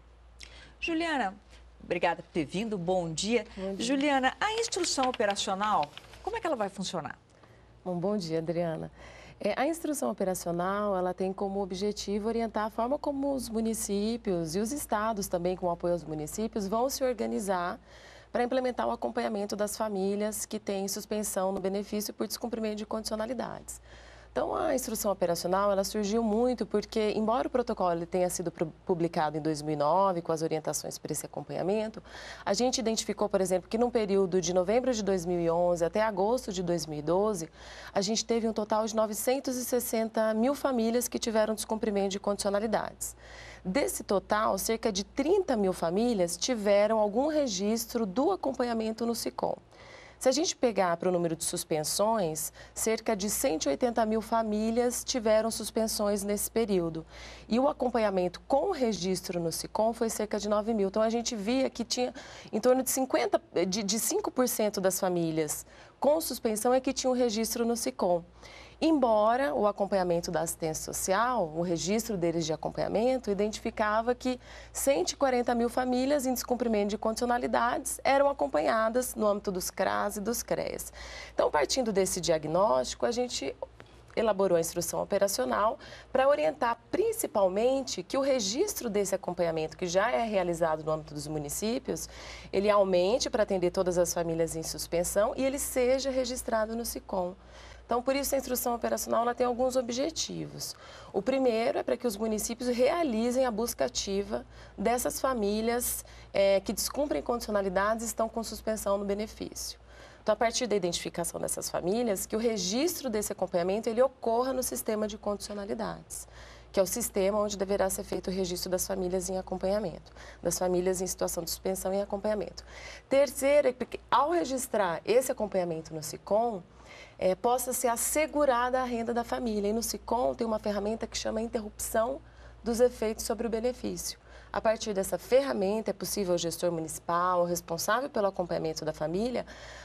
Juliana, obrigada por ter vindo, bom dia. Bom dia. Juliana, a instrução operacional, como é que ela vai funcionar? Bom, bom dia, Adriana. É, a instrução operacional ela tem como objetivo orientar a forma como os municípios e os estados também, com o apoio aos municípios, vão se organizar para implementar o acompanhamento das famílias que têm suspensão no benefício por descumprimento de condicionalidades. Então, a instrução operacional ela surgiu muito porque, embora o protocolo tenha sido publicado em 2009 com as orientações para esse acompanhamento, a gente identificou, por exemplo, que num período de novembro de 2011 até agosto de 2012, a gente teve um total de 960 mil famílias que tiveram descumprimento de condicionalidades. Desse total, cerca de 30 mil famílias tiveram algum registro do acompanhamento no SICOM. Se a gente pegar para o número de suspensões, cerca de 180 mil famílias tiveram suspensões nesse período. E o acompanhamento com o registro no SICOM foi cerca de 9 mil. Então, a gente via que tinha em torno de, 50, de, de 5% das famílias com suspensão é que tinha o um registro no SICOM. Embora o acompanhamento da assistência social, o registro deles de acompanhamento, identificava que 140 mil famílias em descumprimento de condicionalidades eram acompanhadas no âmbito dos CRAS e dos CREAS. Então, partindo desse diagnóstico, a gente elaborou a instrução operacional para orientar principalmente que o registro desse acompanhamento que já é realizado no âmbito dos municípios, ele aumente para atender todas as famílias em suspensão e ele seja registrado no SICOM. Então, por isso, a instrução operacional ela tem alguns objetivos. O primeiro é para que os municípios realizem a busca ativa dessas famílias é, que descumprem condicionalidades e estão com suspensão no benefício. Então, a partir da identificação dessas famílias, que o registro desse acompanhamento ele ocorra no sistema de condicionalidades que é o sistema onde deverá ser feito o registro das famílias em acompanhamento, das famílias em situação de suspensão em acompanhamento. Terceiro, é que ao registrar esse acompanhamento no SICOM, é, possa ser assegurada a renda da família. E no SICOM tem uma ferramenta que chama interrupção dos efeitos sobre o benefício. A partir dessa ferramenta, é possível o gestor municipal, o responsável pelo acompanhamento da família,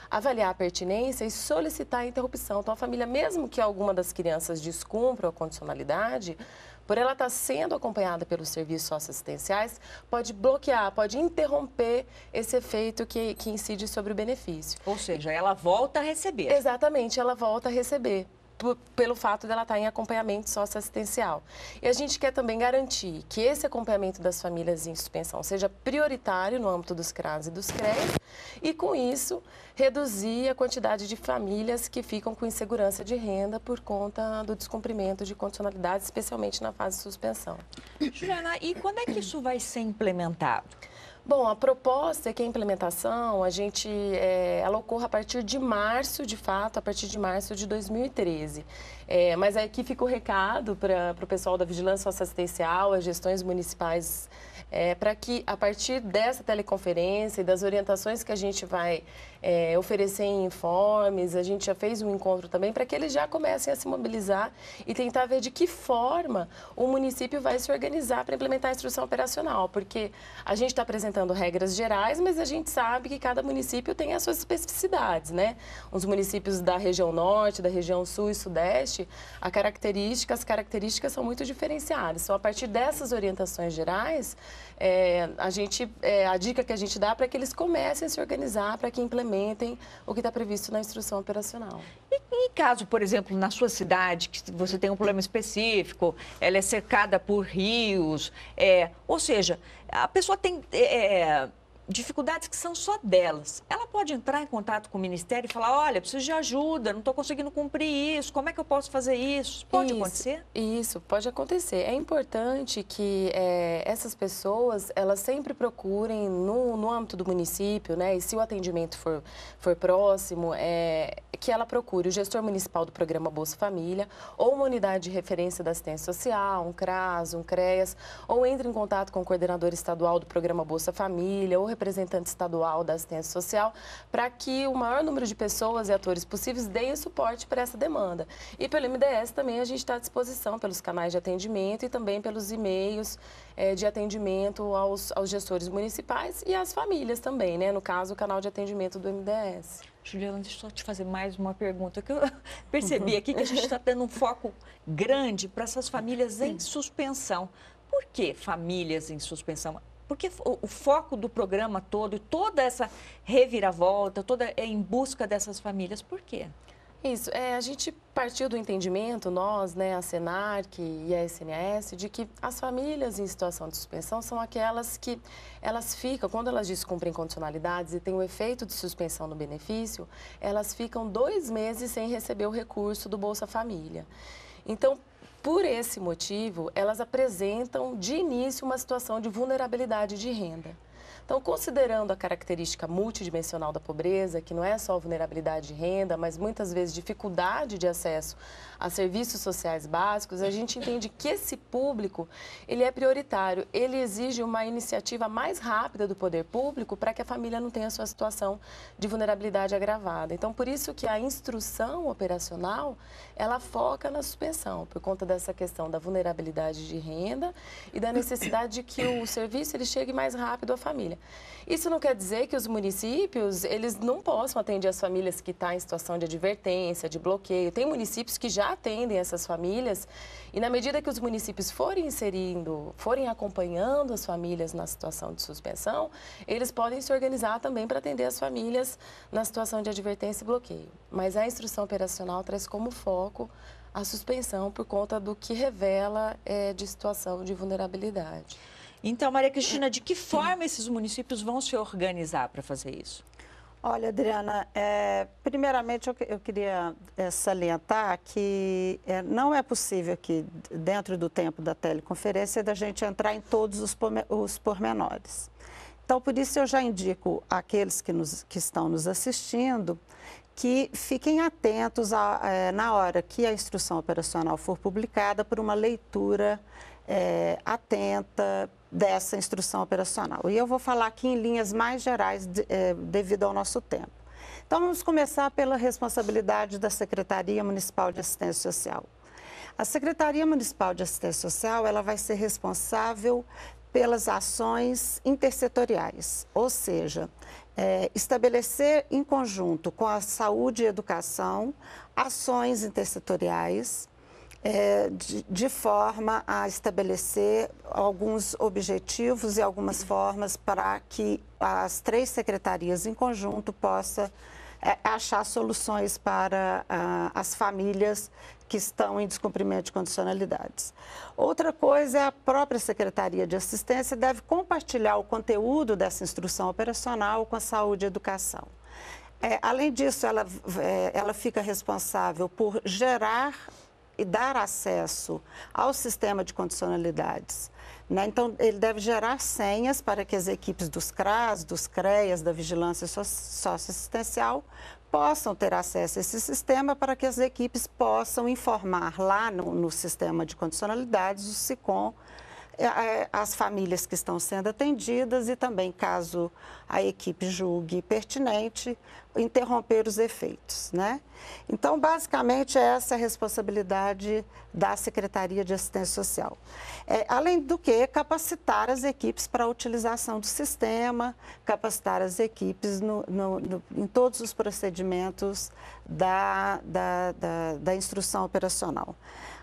avaliar a pertinência e solicitar a interrupção. Então, a família, mesmo que alguma das crianças descumpra a condicionalidade, por ela estar tá sendo acompanhada pelos serviços assistenciais, pode bloquear, pode interromper esse efeito que, que incide sobre o benefício. Ou seja, ela volta a receber. Exatamente, ela volta a receber pelo fato dela estar tá em acompanhamento socioassistencial. E a gente quer também garantir que esse acompanhamento das famílias em suspensão seja prioritário no âmbito dos CRAS e dos CREs e, com isso, reduzir a quantidade de famílias que ficam com insegurança de renda por conta do descumprimento de condicionalidades, especialmente na fase de suspensão. Juliana, e quando é que isso vai ser implementado? Bom, a proposta é que a implementação, a gente, é, ela ocorra a partir de março, de fato, a partir de março de 2013. É, mas aqui fica o recado para o pessoal da Vigilância Assistencial, as gestões municipais, é, para que a partir dessa teleconferência e das orientações que a gente vai é, oferecerem informes, a gente já fez um encontro também para que eles já comecem a se mobilizar e tentar ver de que forma o município vai se organizar para implementar a instrução operacional, porque a gente está apresentando regras gerais, mas a gente sabe que cada município tem as suas especificidades, né? Os municípios da região norte, da região sul e sudeste, a característica, as características são muito diferenciadas. Então, a partir dessas orientações gerais, é, a, gente, é, a dica que a gente dá para que eles comecem a se organizar, para que implementem o que está previsto na instrução operacional. E, caso, por exemplo, na sua cidade, que você tem um problema específico, ela é cercada por rios, é, ou seja, a pessoa tem é, dificuldades que são só delas. Ela pode entrar em contato com o Ministério e falar, olha, preciso de ajuda, não estou conseguindo cumprir isso, como é que eu posso fazer isso? Pode isso, acontecer? Isso, pode acontecer. É importante que é, essas pessoas, elas sempre procurem no, no âmbito do município, né, e se o atendimento for, for próximo, é, que ela procure o gestor municipal do programa Bolsa Família ou uma unidade de referência da assistência social, um CRAS, um CREAS, ou entre em contato com o coordenador estadual do programa Bolsa Família ou representante estadual da assistência social, para que o maior número de pessoas e atores possíveis deem suporte para essa demanda. E pelo MDS também a gente está à disposição pelos canais de atendimento e também pelos e-mails é, de atendimento aos, aos gestores municipais e às famílias também, né? No caso, o canal de atendimento do MDS. Juliana, deixa eu te fazer mais uma pergunta, que eu percebi uhum. aqui que a gente está tendo um foco grande para essas famílias em suspensão. Por que famílias em suspensão? Porque o foco do programa todo, toda essa reviravolta, toda é em busca dessas famílias, por quê? Isso, é, a gente partiu do entendimento, nós, né, a Senarc e a SNS, de que as famílias em situação de suspensão são aquelas que elas ficam, quando elas descumprem condicionalidades e tem o um efeito de suspensão no benefício, elas ficam dois meses sem receber o recurso do Bolsa Família. Então, por esse motivo, elas apresentam de início uma situação de vulnerabilidade de renda. Então, considerando a característica multidimensional da pobreza, que não é só vulnerabilidade de renda, mas muitas vezes dificuldade de acesso a serviços sociais básicos, a gente entende que esse público, ele é prioritário, ele exige uma iniciativa mais rápida do poder público para que a família não tenha sua situação de vulnerabilidade agravada. Então, por isso que a instrução operacional, ela foca na suspensão, por conta dessa questão da vulnerabilidade de renda e da necessidade de que o serviço ele chegue mais rápido à família família. Isso não quer dizer que os municípios, eles não possam atender as famílias que estão tá em situação de advertência, de bloqueio. Tem municípios que já atendem essas famílias e na medida que os municípios forem inserindo, forem acompanhando as famílias na situação de suspensão, eles podem se organizar também para atender as famílias na situação de advertência e bloqueio. Mas a instrução operacional traz como foco a suspensão por conta do que revela é, de situação de vulnerabilidade. Então, Maria Cristina, de que forma esses municípios vão se organizar para fazer isso? Olha, Adriana, é, primeiramente eu, eu queria é, salientar que é, não é possível que, dentro do tempo da teleconferência, da gente entrar em todos os, os pormenores. Então, por isso eu já indico àqueles que, nos, que estão nos assistindo que fiquem atentos a, é, na hora que a instrução operacional for publicada por uma leitura é, atenta, dessa instrução operacional. E eu vou falar aqui em linhas mais gerais de, eh, devido ao nosso tempo. Então, vamos começar pela responsabilidade da Secretaria Municipal de Assistência Social. A Secretaria Municipal de Assistência Social ela vai ser responsável pelas ações intersetoriais, ou seja, é, estabelecer em conjunto com a saúde e educação ações intersetoriais é, de, de, forma a estabelecer alguns objetivos e algumas formas para que as três secretarias em conjunto possa é, achar soluções para a, as famílias que estão em descumprimento de condicionalidades. Outra coisa é a própria Secretaria de Assistência deve compartilhar o conteúdo dessa instrução operacional com a saúde e educação. É, além disso, ela, é, ela fica responsável por gerar e dar acesso ao sistema de condicionalidades. Né? Então, ele deve gerar senhas para que as equipes dos CRAS, dos CREAS, da Vigilância Socioassistencial possam ter acesso a esse sistema para que as equipes possam informar lá no, no sistema de condicionalidades, o SICOM, é, é, as famílias que estão sendo atendidas e também, caso a equipe julgue pertinente, interromper os efeitos, né? Então, basicamente, é essa é a responsabilidade da Secretaria de Assistência Social. É, além do que, capacitar as equipes para a utilização do sistema, capacitar as equipes no, no, no, em todos os procedimentos da, da, da, da instrução operacional.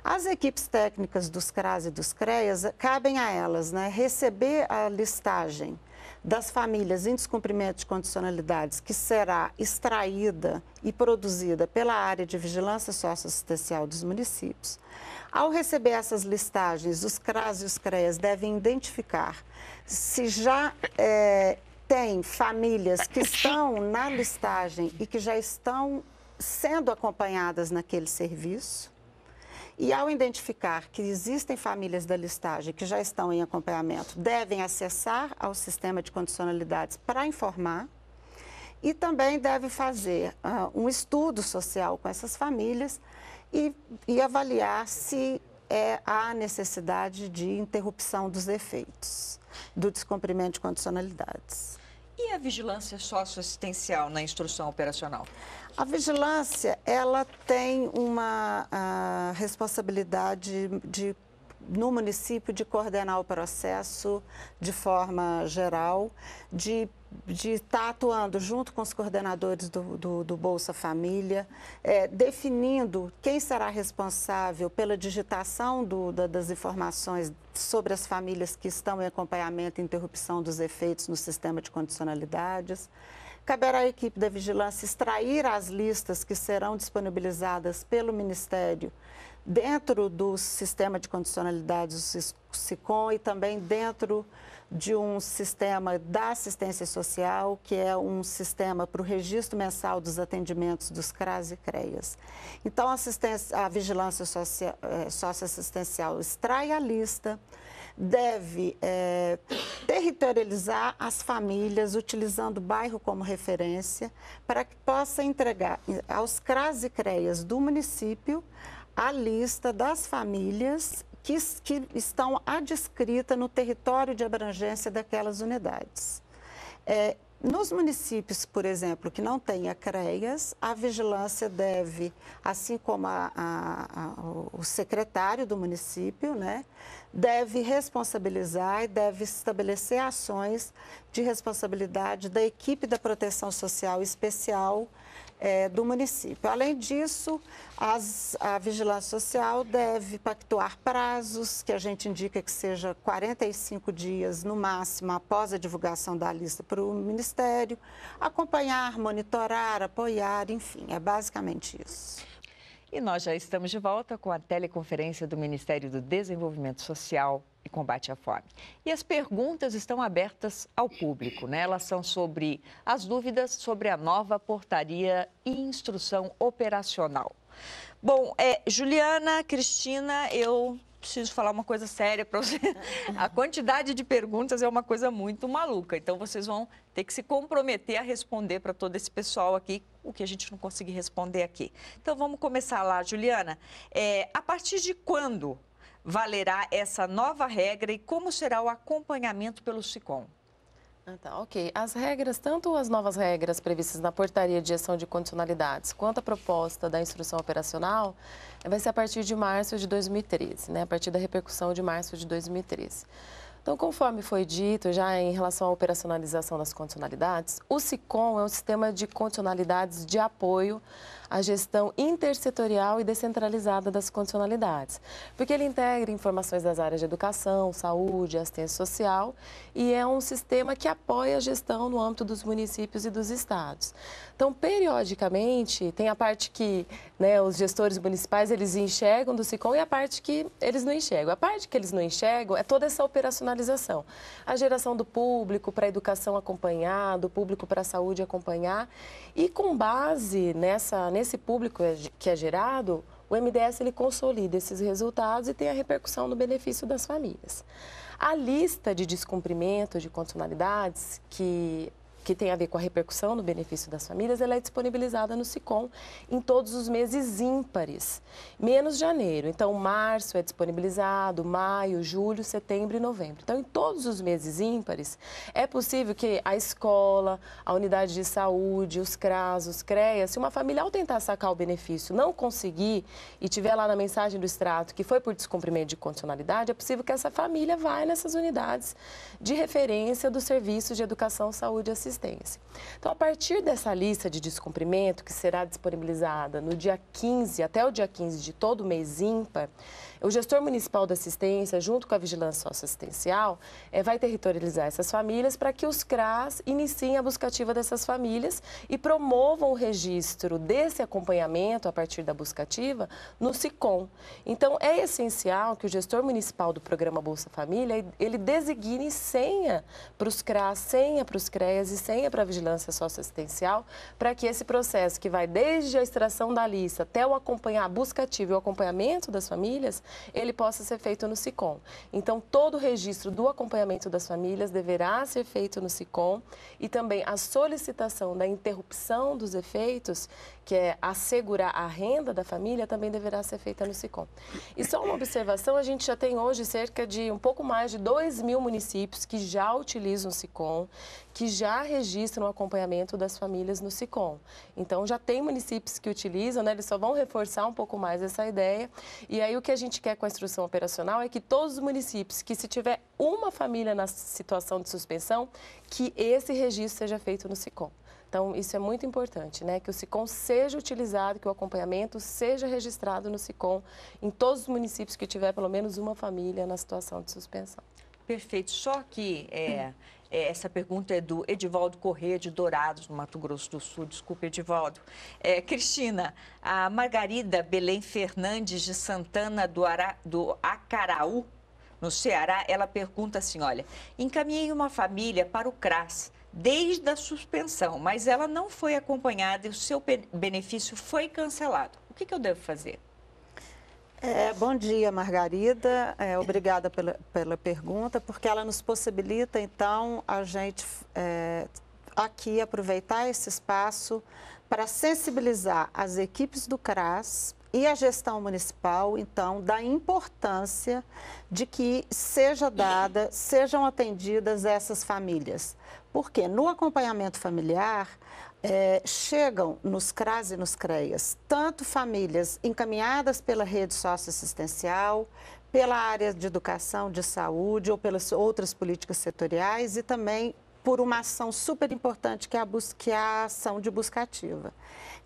As equipes técnicas dos CRAS e dos CREAS, cabem a elas né, receber a listagem das famílias em descumprimento de condicionalidades que será extraída e produzida pela área de vigilância socioassistencial dos municípios. Ao receber essas listagens, os CRAS e os CREAS devem identificar se já é, tem famílias que estão na listagem e que já estão sendo acompanhadas naquele serviço e ao identificar que existem famílias da listagem que já estão em acompanhamento, devem acessar ao sistema de condicionalidades para informar e também deve fazer uh, um estudo social com essas famílias e, e avaliar se é, há necessidade de interrupção dos efeitos do descumprimento de condicionalidades. E a vigilância socioassistencial na instrução operacional? A vigilância, ela tem uma a, ah, responsabilidade de no município de coordenar o processo de forma geral, de de estar tá atuando junto com os coordenadores do, do, do Bolsa Família, é, definindo quem será responsável pela digitação do, da, das informações sobre as famílias que estão em acompanhamento e interrupção dos efeitos no sistema de condicionalidades. Caberá à equipe da vigilância extrair as listas que serão disponibilizadas pelo Ministério dentro do sistema de condicionalidades do SICOM e também dentro de um sistema da assistência social, que é um sistema para o registro mensal dos atendimentos dos CRAS e CREAS. Então, a, a vigilância socioassistencial eh, extrai a lista, deve é, territorializar as famílias, utilizando o bairro como referência, para que possa entregar aos CRAS e CREAS do município a lista das famílias que, que estão adscritas no território de abrangência daquelas unidades. É, nos municípios, por exemplo, que não têm CREAS, a vigilância deve, assim como a, a, a, o secretário do município, né, deve responsabilizar e deve estabelecer ações de responsabilidade da equipe da proteção social especial é, do município. Além disso, as, a Vigilância Social deve pactuar prazos, que a gente indica que seja 45 dias no máximo após a divulgação da lista para o Ministério, acompanhar, monitorar, apoiar, enfim, é basicamente isso. E nós já estamos de volta com a teleconferência do Ministério do Desenvolvimento Social e combate à fome. E as perguntas estão abertas ao público, né? Elas são sobre as dúvidas sobre a nova portaria e instrução operacional. Bom, é, Juliana, Cristina, eu preciso falar uma coisa séria para vocês. A quantidade de perguntas é uma coisa muito maluca. Então, vocês vão ter que se comprometer a responder para todo esse pessoal aqui o que a gente não conseguir responder aqui. Então, vamos começar lá, Juliana. É, a partir de quando valerá essa nova regra e como será o acompanhamento pelo SICOM? Ah, tá, ok. As regras, tanto as novas regras previstas na portaria de gestão de condicionalidades, quanto a proposta da instrução operacional, vai ser a partir de março de 2013, né? A partir da repercussão de março de 2013. Então, conforme foi dito já em relação à operacionalização das condicionalidades, o SICOM é um sistema de condicionalidades de apoio à gestão intersetorial e descentralizada das condicionalidades, porque ele integra informações das áreas de educação, saúde, assistência social e é um sistema que apoia a gestão no âmbito dos municípios e dos estados. Então, periodicamente, tem a parte que né, os gestores municipais eles enxergam do SICOM e a parte que eles não enxergam. A parte que eles não enxergam é toda essa operacionalização. A geração do público para a educação acompanhar, do público para a saúde acompanhar. E com base nessa, nesse público que é gerado, o MDS ele consolida esses resultados e tem a repercussão no benefício das famílias. A lista de descumprimento de condicionalidades que que tem a ver com a repercussão no benefício das famílias, ela é disponibilizada no SICOM em todos os meses ímpares, menos janeiro. Então, março é disponibilizado, maio, julho, setembro e novembro. Então, em todos os meses ímpares, é possível que a escola, a unidade de saúde, os CRAS, os CREA, se uma família, ao tentar sacar o benefício, não conseguir e tiver lá na mensagem do extrato que foi por descumprimento de condicionalidade, é possível que essa família vá nessas unidades de referência do Serviço de Educação, Saúde e Assistência assistência. Então, a partir dessa lista de descumprimento, que será disponibilizada no dia 15, até o dia 15 de todo mês ímpar, o gestor municipal da assistência, junto com a vigilância socioassistencial, é, vai territorializar essas famílias para que os CRAS iniciem a buscativa dessas famílias e promovam o registro desse acompanhamento a partir da buscativa no SICOM. Então, é essencial que o gestor municipal do programa Bolsa Família, ele designe senha para os CRAS, senha para os CREAS e senha para a vigilância socioassistencial, para que esse processo que vai desde a extração da lista até o acompanhar, a buscativa e o acompanhamento das famílias, ele possa ser feito no SICOM. Então, todo o registro do acompanhamento das famílias deverá ser feito no SICOM e também a solicitação da interrupção dos efeitos, que é assegurar a renda da família, também deverá ser feita no SICOM. E só uma observação, a gente já tem hoje cerca de um pouco mais de 2 mil municípios que já utilizam o SICOM, que já registram o acompanhamento das famílias no SICOM. Então, já tem municípios que utilizam, né? eles só vão reforçar um pouco mais essa ideia. E aí, o que a gente quer com a instrução operacional é que todos os municípios que se tiver uma família na situação de suspensão, que esse registro seja feito no SICOM. Então, isso é muito importante, né? Que o SICOM seja utilizado, que o acompanhamento seja registrado no SICOM, em todos os municípios que tiver pelo menos uma família na situação de suspensão. Perfeito. Só que é, é, essa pergunta é do Edivaldo Corrêa, de Dourados, no Mato Grosso do Sul. Desculpe, Edivaldo. É, Cristina, a Margarida Belém Fernandes, de Santana do, Ara, do Acaraú, no Ceará, ela pergunta assim, olha, encaminhei uma família para o CRAS, desde a suspensão, mas ela não foi acompanhada e o seu benefício foi cancelado. O que, que eu devo fazer? É, bom dia, Margarida. É, obrigada pela, pela pergunta, porque ela nos possibilita, então, a gente é, aqui aproveitar esse espaço para sensibilizar as equipes do CRAS e a gestão municipal, então, da importância de que seja dada, sejam atendidas essas famílias. Porque no acompanhamento familiar, é, chegam nos CRAS e nos CREAS tanto famílias encaminhadas pela rede socioassistencial, pela área de educação, de saúde ou pelas outras políticas setoriais e também por uma ação super importante que é a, que é a ação de buscativa.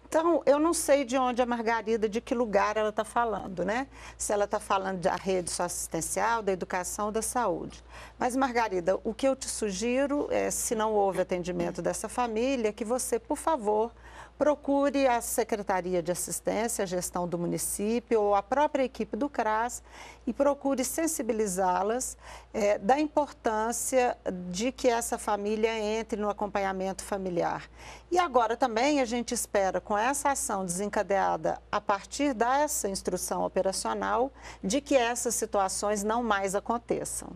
Então, eu não sei de onde a Margarida, de que lugar ela está falando, né? Se ela está falando da rede assistencial, da educação ou da saúde. Mas, Margarida, o que eu te sugiro é, se não houve atendimento dessa família, que você, por favor, procure a Secretaria de Assistência, a gestão do município ou a própria equipe do CRAS e procure sensibilizá-las é, da importância de que essa família entre no acompanhamento familiar. E agora também a gente espera, com essa ação desencadeada a partir dessa instrução operacional, de que essas situações não mais aconteçam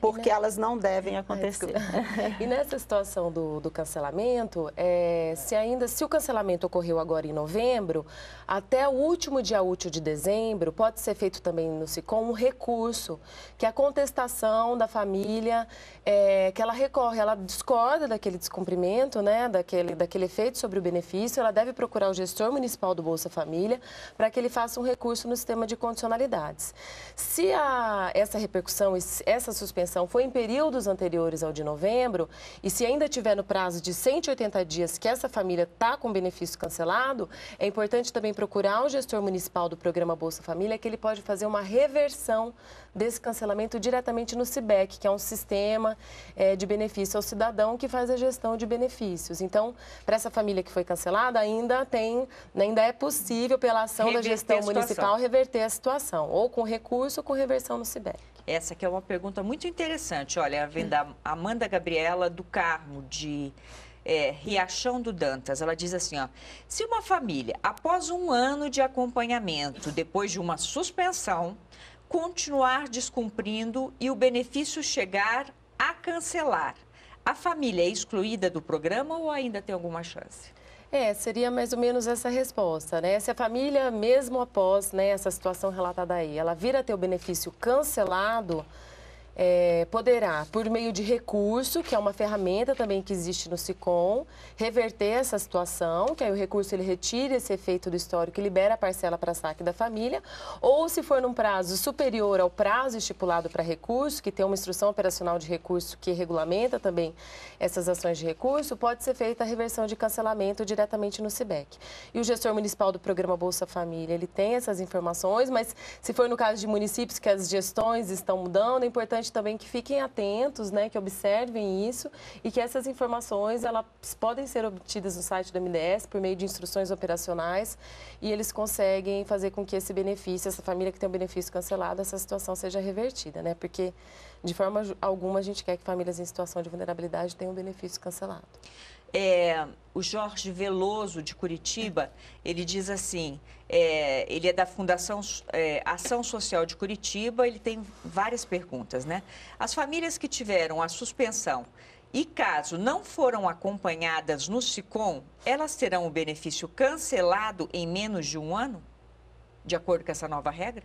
porque elas não devem é, acontecer. e nessa situação do, do cancelamento, é, se ainda, se o cancelamento ocorreu agora em novembro, até o último dia útil de dezembro, pode ser feito também no SICOM um recurso, que é a contestação da família, é, que ela recorre, ela discorda daquele descumprimento, né, daquele, daquele efeito sobre o benefício, ela deve procurar o gestor municipal do Bolsa Família para que ele faça um recurso no sistema de condicionalidades. Se a, essa repercussão, essa suspensão foi em períodos anteriores ao de novembro, e se ainda tiver no prazo de 180 dias que essa família está com benefício cancelado, é importante também procurar o gestor municipal do programa Bolsa Família, que ele pode fazer uma reversão desse cancelamento diretamente no CIBEC, que é um sistema é, de benefício ao cidadão que faz a gestão de benefícios. Então, para essa família que foi cancelada, ainda tem, né, ainda é possível, pela ação reverter da gestão municipal, reverter a situação, ou com recurso ou com reversão no CIBEC. Essa aqui é uma pergunta muito interessante. Olha, vem da hum. Amanda Gabriela do Carmo, de é, Riachão do Dantas. Ela diz assim, ó, se uma família, após um ano de acompanhamento, depois de uma suspensão, continuar descumprindo e o benefício chegar a cancelar, a família é excluída do programa ou ainda tem alguma chance? É, seria mais ou menos essa resposta, né? Se a família, mesmo após né, essa situação relatada aí, ela vira ter o benefício cancelado, é, poderá, por meio de recurso, que é uma ferramenta também que existe no SICOM, reverter essa situação, que aí o recurso ele retira esse efeito do histórico e libera a parcela para saque da família, ou se for num prazo superior ao prazo estipulado para recurso, que tem uma instrução operacional de recurso que regulamenta também essas ações de recurso, pode ser feita a reversão de cancelamento diretamente no SIBEC. E o gestor municipal do programa Bolsa Família, ele tem essas informações, mas se for no caso de municípios que as gestões estão mudando, é importante importante também que fiquem atentos, né, que observem isso e que essas informações elas podem ser obtidas no site do MDS por meio de instruções operacionais e eles conseguem fazer com que esse benefício, essa família que tem o benefício cancelado, essa situação seja revertida, né? Porque de forma alguma a gente quer que famílias em situação de vulnerabilidade tenham o benefício cancelado. É, o Jorge Veloso, de Curitiba, ele diz assim, é, ele é da Fundação é, Ação Social de Curitiba, ele tem várias perguntas, né? As famílias que tiveram a suspensão e caso não foram acompanhadas no SICOM, elas terão o benefício cancelado em menos de um ano, de acordo com essa nova regra?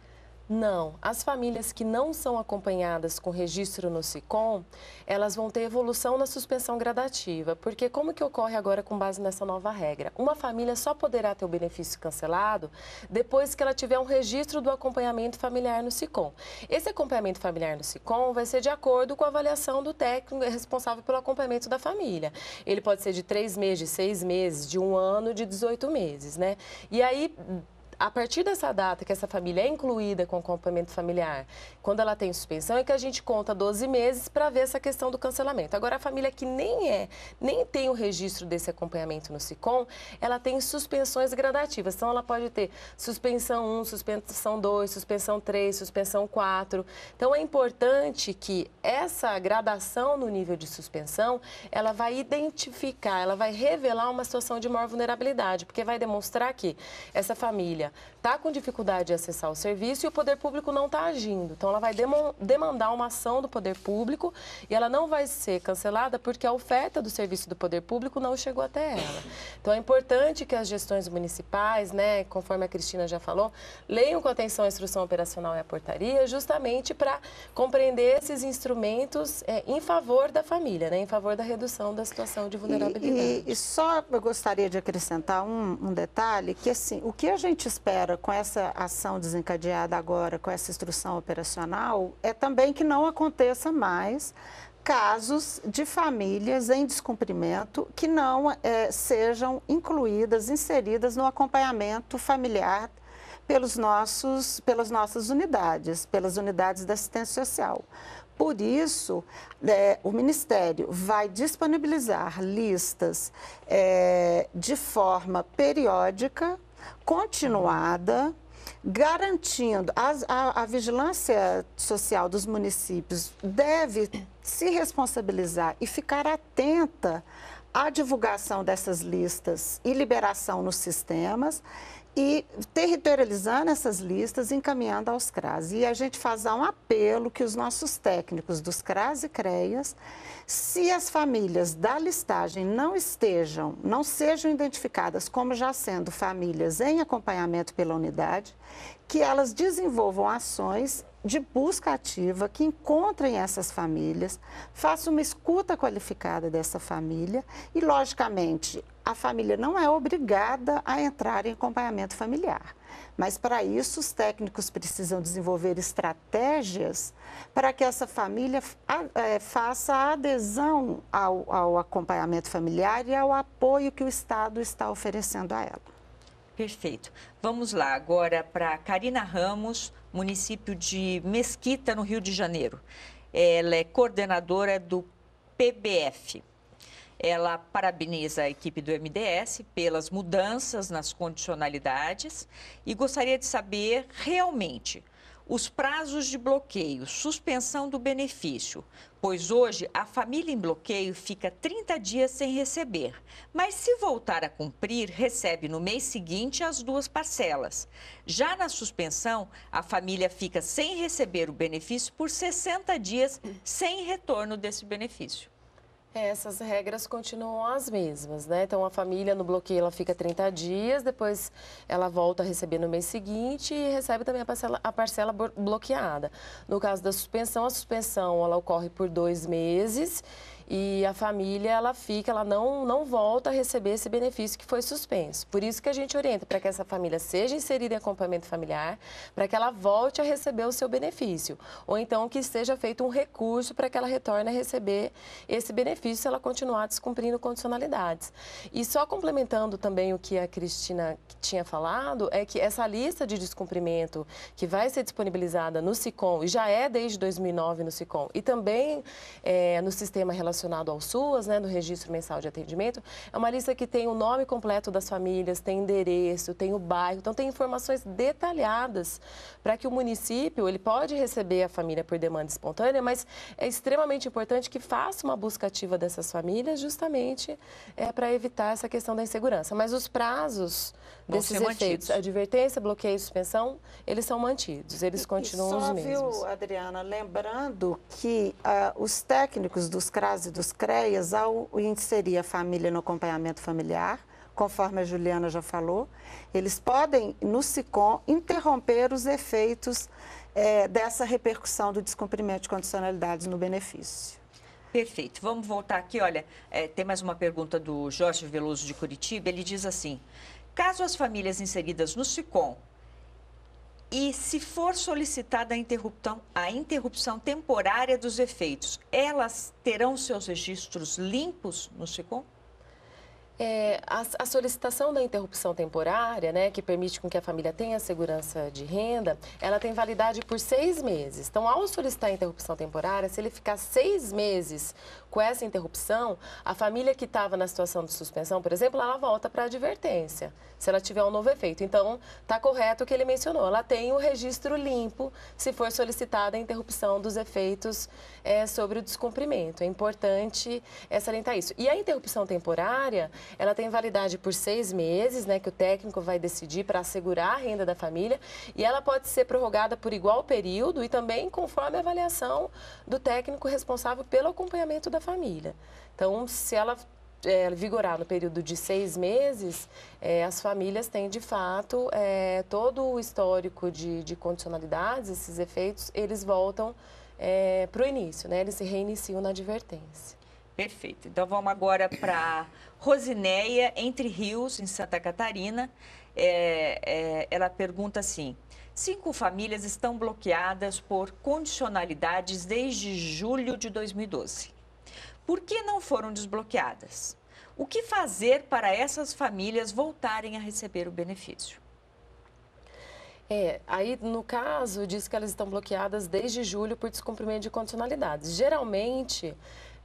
Não, as famílias que não são acompanhadas com registro no SICOM, elas vão ter evolução na suspensão gradativa, porque como que ocorre agora com base nessa nova regra? Uma família só poderá ter o benefício cancelado depois que ela tiver um registro do acompanhamento familiar no SICOM. Esse acompanhamento familiar no SICOM vai ser de acordo com a avaliação do técnico responsável pelo acompanhamento da família. Ele pode ser de três meses, de seis meses, de um ano, de 18 meses, né? E aí, a partir dessa data que essa família é incluída com acompanhamento familiar, quando ela tem suspensão, é que a gente conta 12 meses para ver essa questão do cancelamento. Agora, a família que nem é, nem tem o registro desse acompanhamento no SICOM, ela tem suspensões gradativas. Então, ela pode ter suspensão 1, suspensão 2, suspensão 3, suspensão 4. Então, é importante que essa gradação no nível de suspensão, ela vai identificar, ela vai revelar uma situação de maior vulnerabilidade, porque vai demonstrar que essa família está com dificuldade de acessar o serviço e o poder público não está agindo. Então, ela vai demandar uma ação do poder público e ela não vai ser cancelada porque a oferta do serviço do poder público não chegou até ela. Então, é importante que as gestões municipais, né, conforme a Cristina já falou, leiam com atenção a instrução operacional e a portaria, justamente para compreender esses instrumentos é, em favor da família, né, em favor da redução da situação de vulnerabilidade. E, e, e só eu gostaria de acrescentar um, um detalhe, que assim, o que a gente espera espera com essa ação desencadeada agora, com essa instrução operacional, é também que não aconteça mais casos de famílias em descumprimento que não é, sejam incluídas, inseridas no acompanhamento familiar pelos nossos, pelas nossas unidades, pelas unidades da assistência social. Por isso, é, o Ministério vai disponibilizar listas é, de forma periódica continuada, garantindo a, a, a, vigilância social dos municípios deve se responsabilizar e ficar atenta à divulgação dessas listas e liberação nos sistemas e territorializando essas listas, encaminhando aos CRAS. E a gente faz um apelo que os nossos técnicos dos CRAS e CREAS, se as famílias da listagem não estejam, não sejam identificadas como já sendo famílias em acompanhamento pela unidade, que elas desenvolvam ações de busca ativa, que encontrem essas famílias, faça uma escuta qualificada dessa família e, logicamente, a família não é obrigada a entrar em acompanhamento familiar. Mas, para isso, os técnicos precisam desenvolver estratégias para que essa família é, faça a adesão ao, ao acompanhamento familiar e ao apoio que o Estado está oferecendo a ela. Perfeito. Vamos lá agora para Karina Ramos, município de Mesquita, no Rio de Janeiro. Ela é coordenadora do PBF. Ela parabeniza a equipe do MDS pelas mudanças nas condicionalidades e gostaria de saber realmente os prazos de bloqueio, suspensão do benefício, pois hoje a família em bloqueio fica 30 dias sem receber, mas se voltar a cumprir, recebe no mês seguinte as duas parcelas. Já na suspensão, a família fica sem receber o benefício por 60 dias sem retorno desse benefício essas regras continuam as mesmas, né? Então, a família no bloqueio ela fica 30 dias, depois ela volta a receber no mês seguinte e recebe também a parcela, a parcela bloqueada. No caso da suspensão, a suspensão ela ocorre por dois meses e a família ela fica, ela não, não volta a receber esse benefício que foi suspenso. Por isso que a gente orienta para que essa família seja inserida em acompanhamento familiar, para que ela volte a receber o seu benefício, ou então que seja feito um recurso para que ela retorne a receber esse benefício se ela continuar descumprindo condicionalidades. E só complementando também o que a Cristina tinha falado, é que essa lista de descumprimento que vai ser disponibilizada no SICOM, e já é desde 2009 no SICOM, e também é, no sistema relacionado relacionado ao SUAS, né, do Registro Mensal de Atendimento, é uma lista que tem o nome completo das famílias, tem endereço, tem o bairro, então tem informações detalhadas para que o município, ele pode receber a família por demanda espontânea, mas é extremamente importante que faça uma busca ativa dessas famílias justamente é, para evitar essa questão da insegurança. Mas os prazos desses efeitos. Mantidos. Advertência, bloqueio e suspensão, eles são mantidos, eles e, continuam e só, os mesmos. Viu, Adriana, lembrando que uh, os técnicos dos CRAS e dos CREAS, ao inserir a família no acompanhamento familiar, conforme a Juliana já falou, eles podem, no SICOM, interromper os efeitos é, dessa repercussão do descumprimento de condicionalidades no benefício. Perfeito. Vamos voltar aqui, olha, é, tem mais uma pergunta do Jorge Veloso de Curitiba. Ele diz assim: Caso as famílias inseridas no SICOM e se for solicitada a interrupção, a interrupção temporária dos efeitos, elas terão seus registros limpos no SICOM? É, a, a, solicitação da interrupção temporária, né, que permite com que a família tenha segurança de renda, ela tem validade por seis meses. Então, ao solicitar a interrupção temporária, se ele ficar seis meses com essa interrupção, a família que estava na situação de suspensão, por exemplo, ela volta para a advertência, se ela tiver um novo efeito. Então, está correto o que ele mencionou. Ela tem o um registro limpo se for solicitada a interrupção dos efeitos é, sobre o descumprimento. É importante é, salientar isso. E a interrupção temporária, ela tem validade por seis meses, né, que o técnico vai decidir para assegurar a renda da família, e ela pode ser prorrogada por igual período e também conforme a avaliação do técnico responsável pelo acompanhamento da família. Então, se ela é, vigorar no período de seis meses, é, as famílias têm de fato é, todo o histórico de, de, condicionalidades, esses efeitos, eles voltam é, para o início, né? eles se reiniciam na advertência. Perfeito. Então vamos agora para Rosineia, Entre Rios, em Santa Catarina. É, é, ela pergunta assim: cinco famílias estão bloqueadas por condicionalidades desde julho de 2012. Por que não foram desbloqueadas? O que fazer para essas famílias voltarem a receber o benefício? É, aí no caso diz que elas estão bloqueadas desde julho por descumprimento de condicionalidades. Geralmente,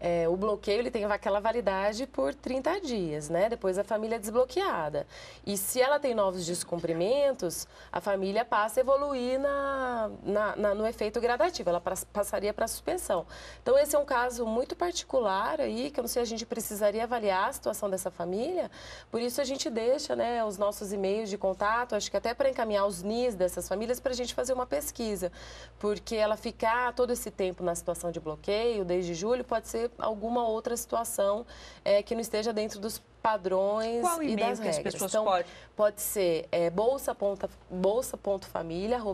é, o bloqueio ele tem aquela validade por 30 dias, né? Depois a família é desbloqueada. E se ela tem novos descumprimentos, a família passa a evoluir na, na, na no efeito gradativo, ela passaria para suspensão. Então, esse é um caso muito particular aí, que eu não sei, a gente precisaria avaliar a situação dessa família, por isso a gente deixa né, os nossos e-mails de contato, acho que até para encaminhar os NIS dessas famílias, para a gente fazer uma pesquisa, porque ela ficar todo esse tempo na situação de bloqueio, desde julho, pode ser alguma outra situação é, que não esteja dentro dos padrões Qual e, das regras. As pessoas então, podem? pode ser é, bolsa.família, bolsa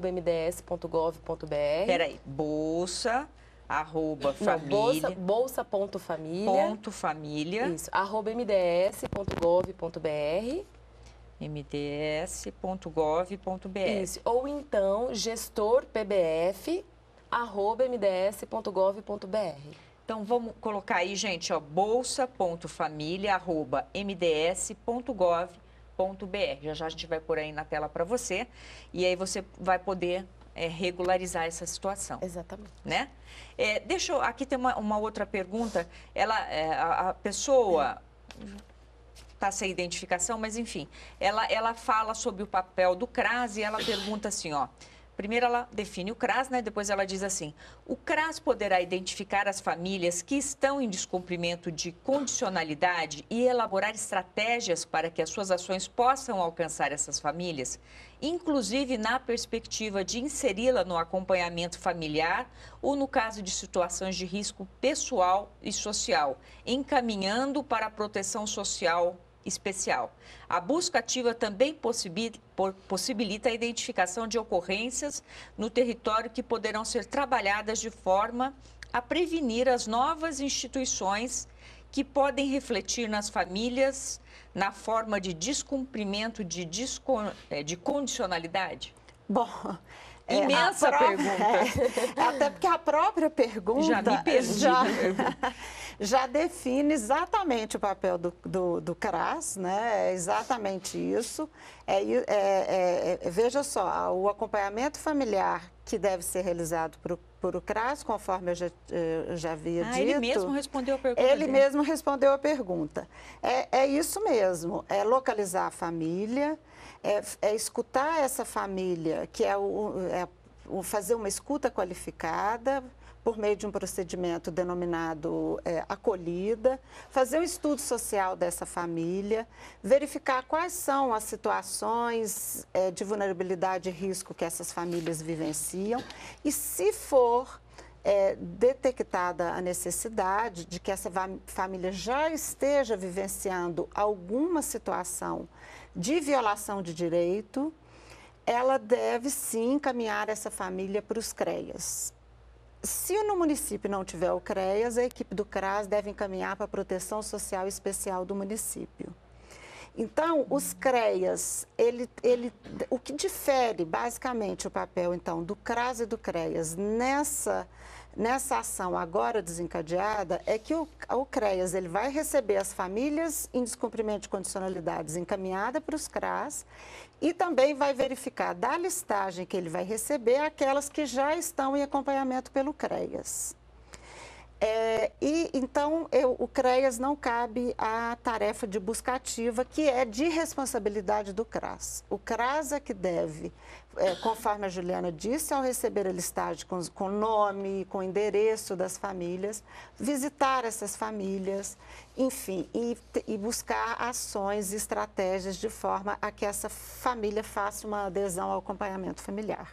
mds.gov.br. Peraí, bolsa arroba família. Não, bolsa, ponto família. Ponto família. Isso, arroba mds.gov.br mds.gov.br. Isso, ou então gestorpbf arroba mds.gov.br. Então vamos colocar aí, gente, ó, bolsa.família@mds.gov.br. Já já a gente vai por aí na tela para você e aí você vai poder é, regularizar essa situação. Exatamente. Né? É, deixa eu, aqui tem uma, uma outra pergunta. Ela, é, a, a, pessoa tá sem identificação, mas enfim, ela, ela fala sobre o papel do CRAS e ela pergunta assim, ó. Primeiro ela define o CRAS, né? depois ela diz assim: o CRAS poderá identificar as famílias que estão em descumprimento de condicionalidade e elaborar estratégias para que as suas ações possam alcançar essas famílias, inclusive na perspectiva de inseri-la no acompanhamento familiar ou no caso de situações de risco pessoal e social, encaminhando para a proteção social especial. A busca ativa também possibilita a identificação de ocorrências no território que poderão ser trabalhadas de forma a prevenir as novas instituições que podem refletir nas famílias na forma de descumprimento de, eh, de condicionalidade? Bom, é, Imensa própria, pergunta. É, até porque a própria pergunta. Já me perdi. Já... já define exatamente o papel do, do, do CRAS, né? É exatamente isso. É, é, é, é, veja só, o acompanhamento familiar que deve ser realizado por, por o CRAS, conforme eu já, eu eh, já havia ah, dito. Ele mesmo respondeu a pergunta. Ele dele. Né? mesmo respondeu a pergunta. É, é isso mesmo, é localizar a família, é, é escutar essa família, que é, o, é fazer uma escuta qualificada por meio de um procedimento denominado é, acolhida, fazer um estudo social dessa família, verificar quais são as situações é, de vulnerabilidade e risco que essas famílias vivenciam e, se for é, detectada a necessidade de que essa família já esteja vivenciando alguma situação de violação de direito, ela deve sim encaminhar essa família para os CREAS, se no município não tiver o CREAS, a equipe do CRAS deve encaminhar para a proteção social especial do município. Então, os CREAS, ele, ele, o que difere basicamente o papel então do CRAS e do CREAS nessa nessa ação agora desencadeada é que o, o CREAS ele vai receber as famílias em descumprimento de condicionalidades encaminhada para os CRAS e também vai verificar da listagem que ele vai receber aquelas que já estão em acompanhamento pelo CREAS. É, e então eu, o CREAS não cabe a tarefa de buscativa, que é de responsabilidade do CRAS. O CRAS é que deve é, conforme a Juliana disse, ao receber a listagem com, com nome, com endereço das famílias, visitar essas famílias, enfim, e, e buscar ações e estratégias de forma a que essa família faça uma adesão ao acompanhamento familiar.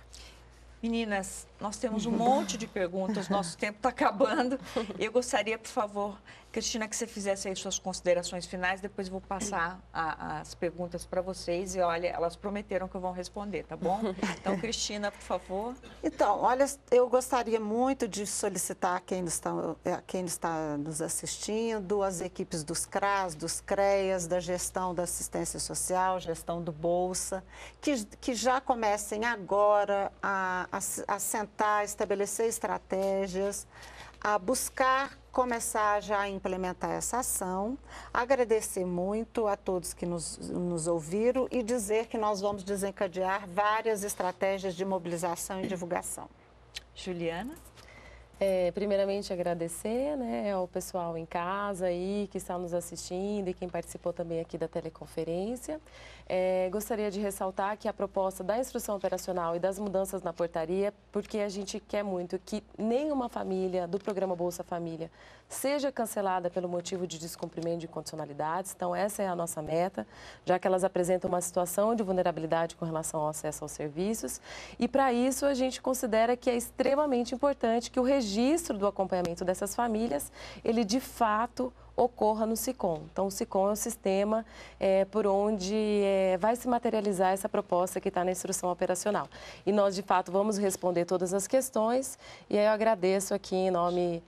Meninas, nós temos um monte de perguntas, nosso tempo está acabando. Eu gostaria, por favor, Cristina, que você fizesse aí suas considerações finais, depois vou passar a, as perguntas para vocês. E olha, elas prometeram que vão responder, tá bom? Então, Cristina, por favor. Então, olha, eu gostaria muito de solicitar a quem está, a quem está nos assistindo, as equipes dos CRAS, dos CREAS, da gestão da assistência social, gestão do Bolsa, que, que já comecem agora a, a, a sentar implementar, estabelecer estratégias, a buscar começar já a implementar essa ação, agradecer muito a todos que nos, nos ouviram e dizer que nós vamos desencadear várias estratégias de mobilização e divulgação. Juliana? É, primeiramente agradecer né, ao pessoal em casa aí que está nos assistindo e quem participou também aqui da teleconferência. É, gostaria de ressaltar que a proposta da instrução operacional e das mudanças na portaria, porque a gente quer muito que nenhuma família do programa Bolsa Família seja cancelada pelo motivo de descumprimento de condicionalidades. Então, essa é a nossa meta, já que elas apresentam uma situação de vulnerabilidade com relação ao acesso aos serviços. E, para isso, a gente considera que é extremamente importante que o registro do acompanhamento dessas famílias, ele de fato ocorra no SICOM. Então, o SICOM é o sistema é, por onde é, vai se materializar essa proposta que está na instrução operacional. E nós, de fato, vamos responder todas as questões e aí eu agradeço aqui em nome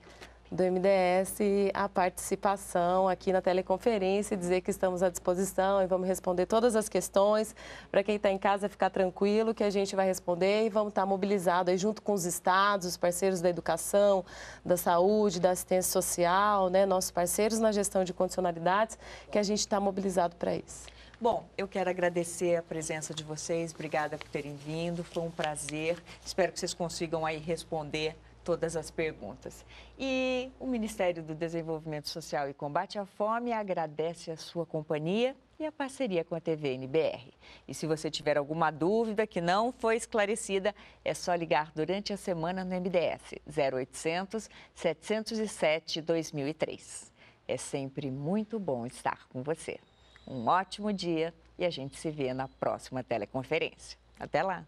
do MDS a participação aqui na teleconferência e dizer que estamos à disposição e vamos responder todas as questões. Para quem está em casa, ficar tranquilo que a gente vai responder e vamos estar tá mobilizado aí junto com os estados, os parceiros da educação, da saúde, da assistência social, né, nossos parceiros na gestão de condicionalidades, que a gente está mobilizado para isso. Bom, eu quero agradecer a presença de vocês, obrigada por terem vindo, foi um prazer. Espero que vocês consigam aí responder todas as perguntas. E o Ministério do Desenvolvimento Social e Combate à Fome agradece a sua companhia e a parceria com a TV NBR. E se você tiver alguma dúvida que não foi esclarecida, é só ligar durante a semana no MDS 0800 707 2003. É sempre muito bom estar com você. Um ótimo dia e a gente se vê na próxima teleconferência. Até lá!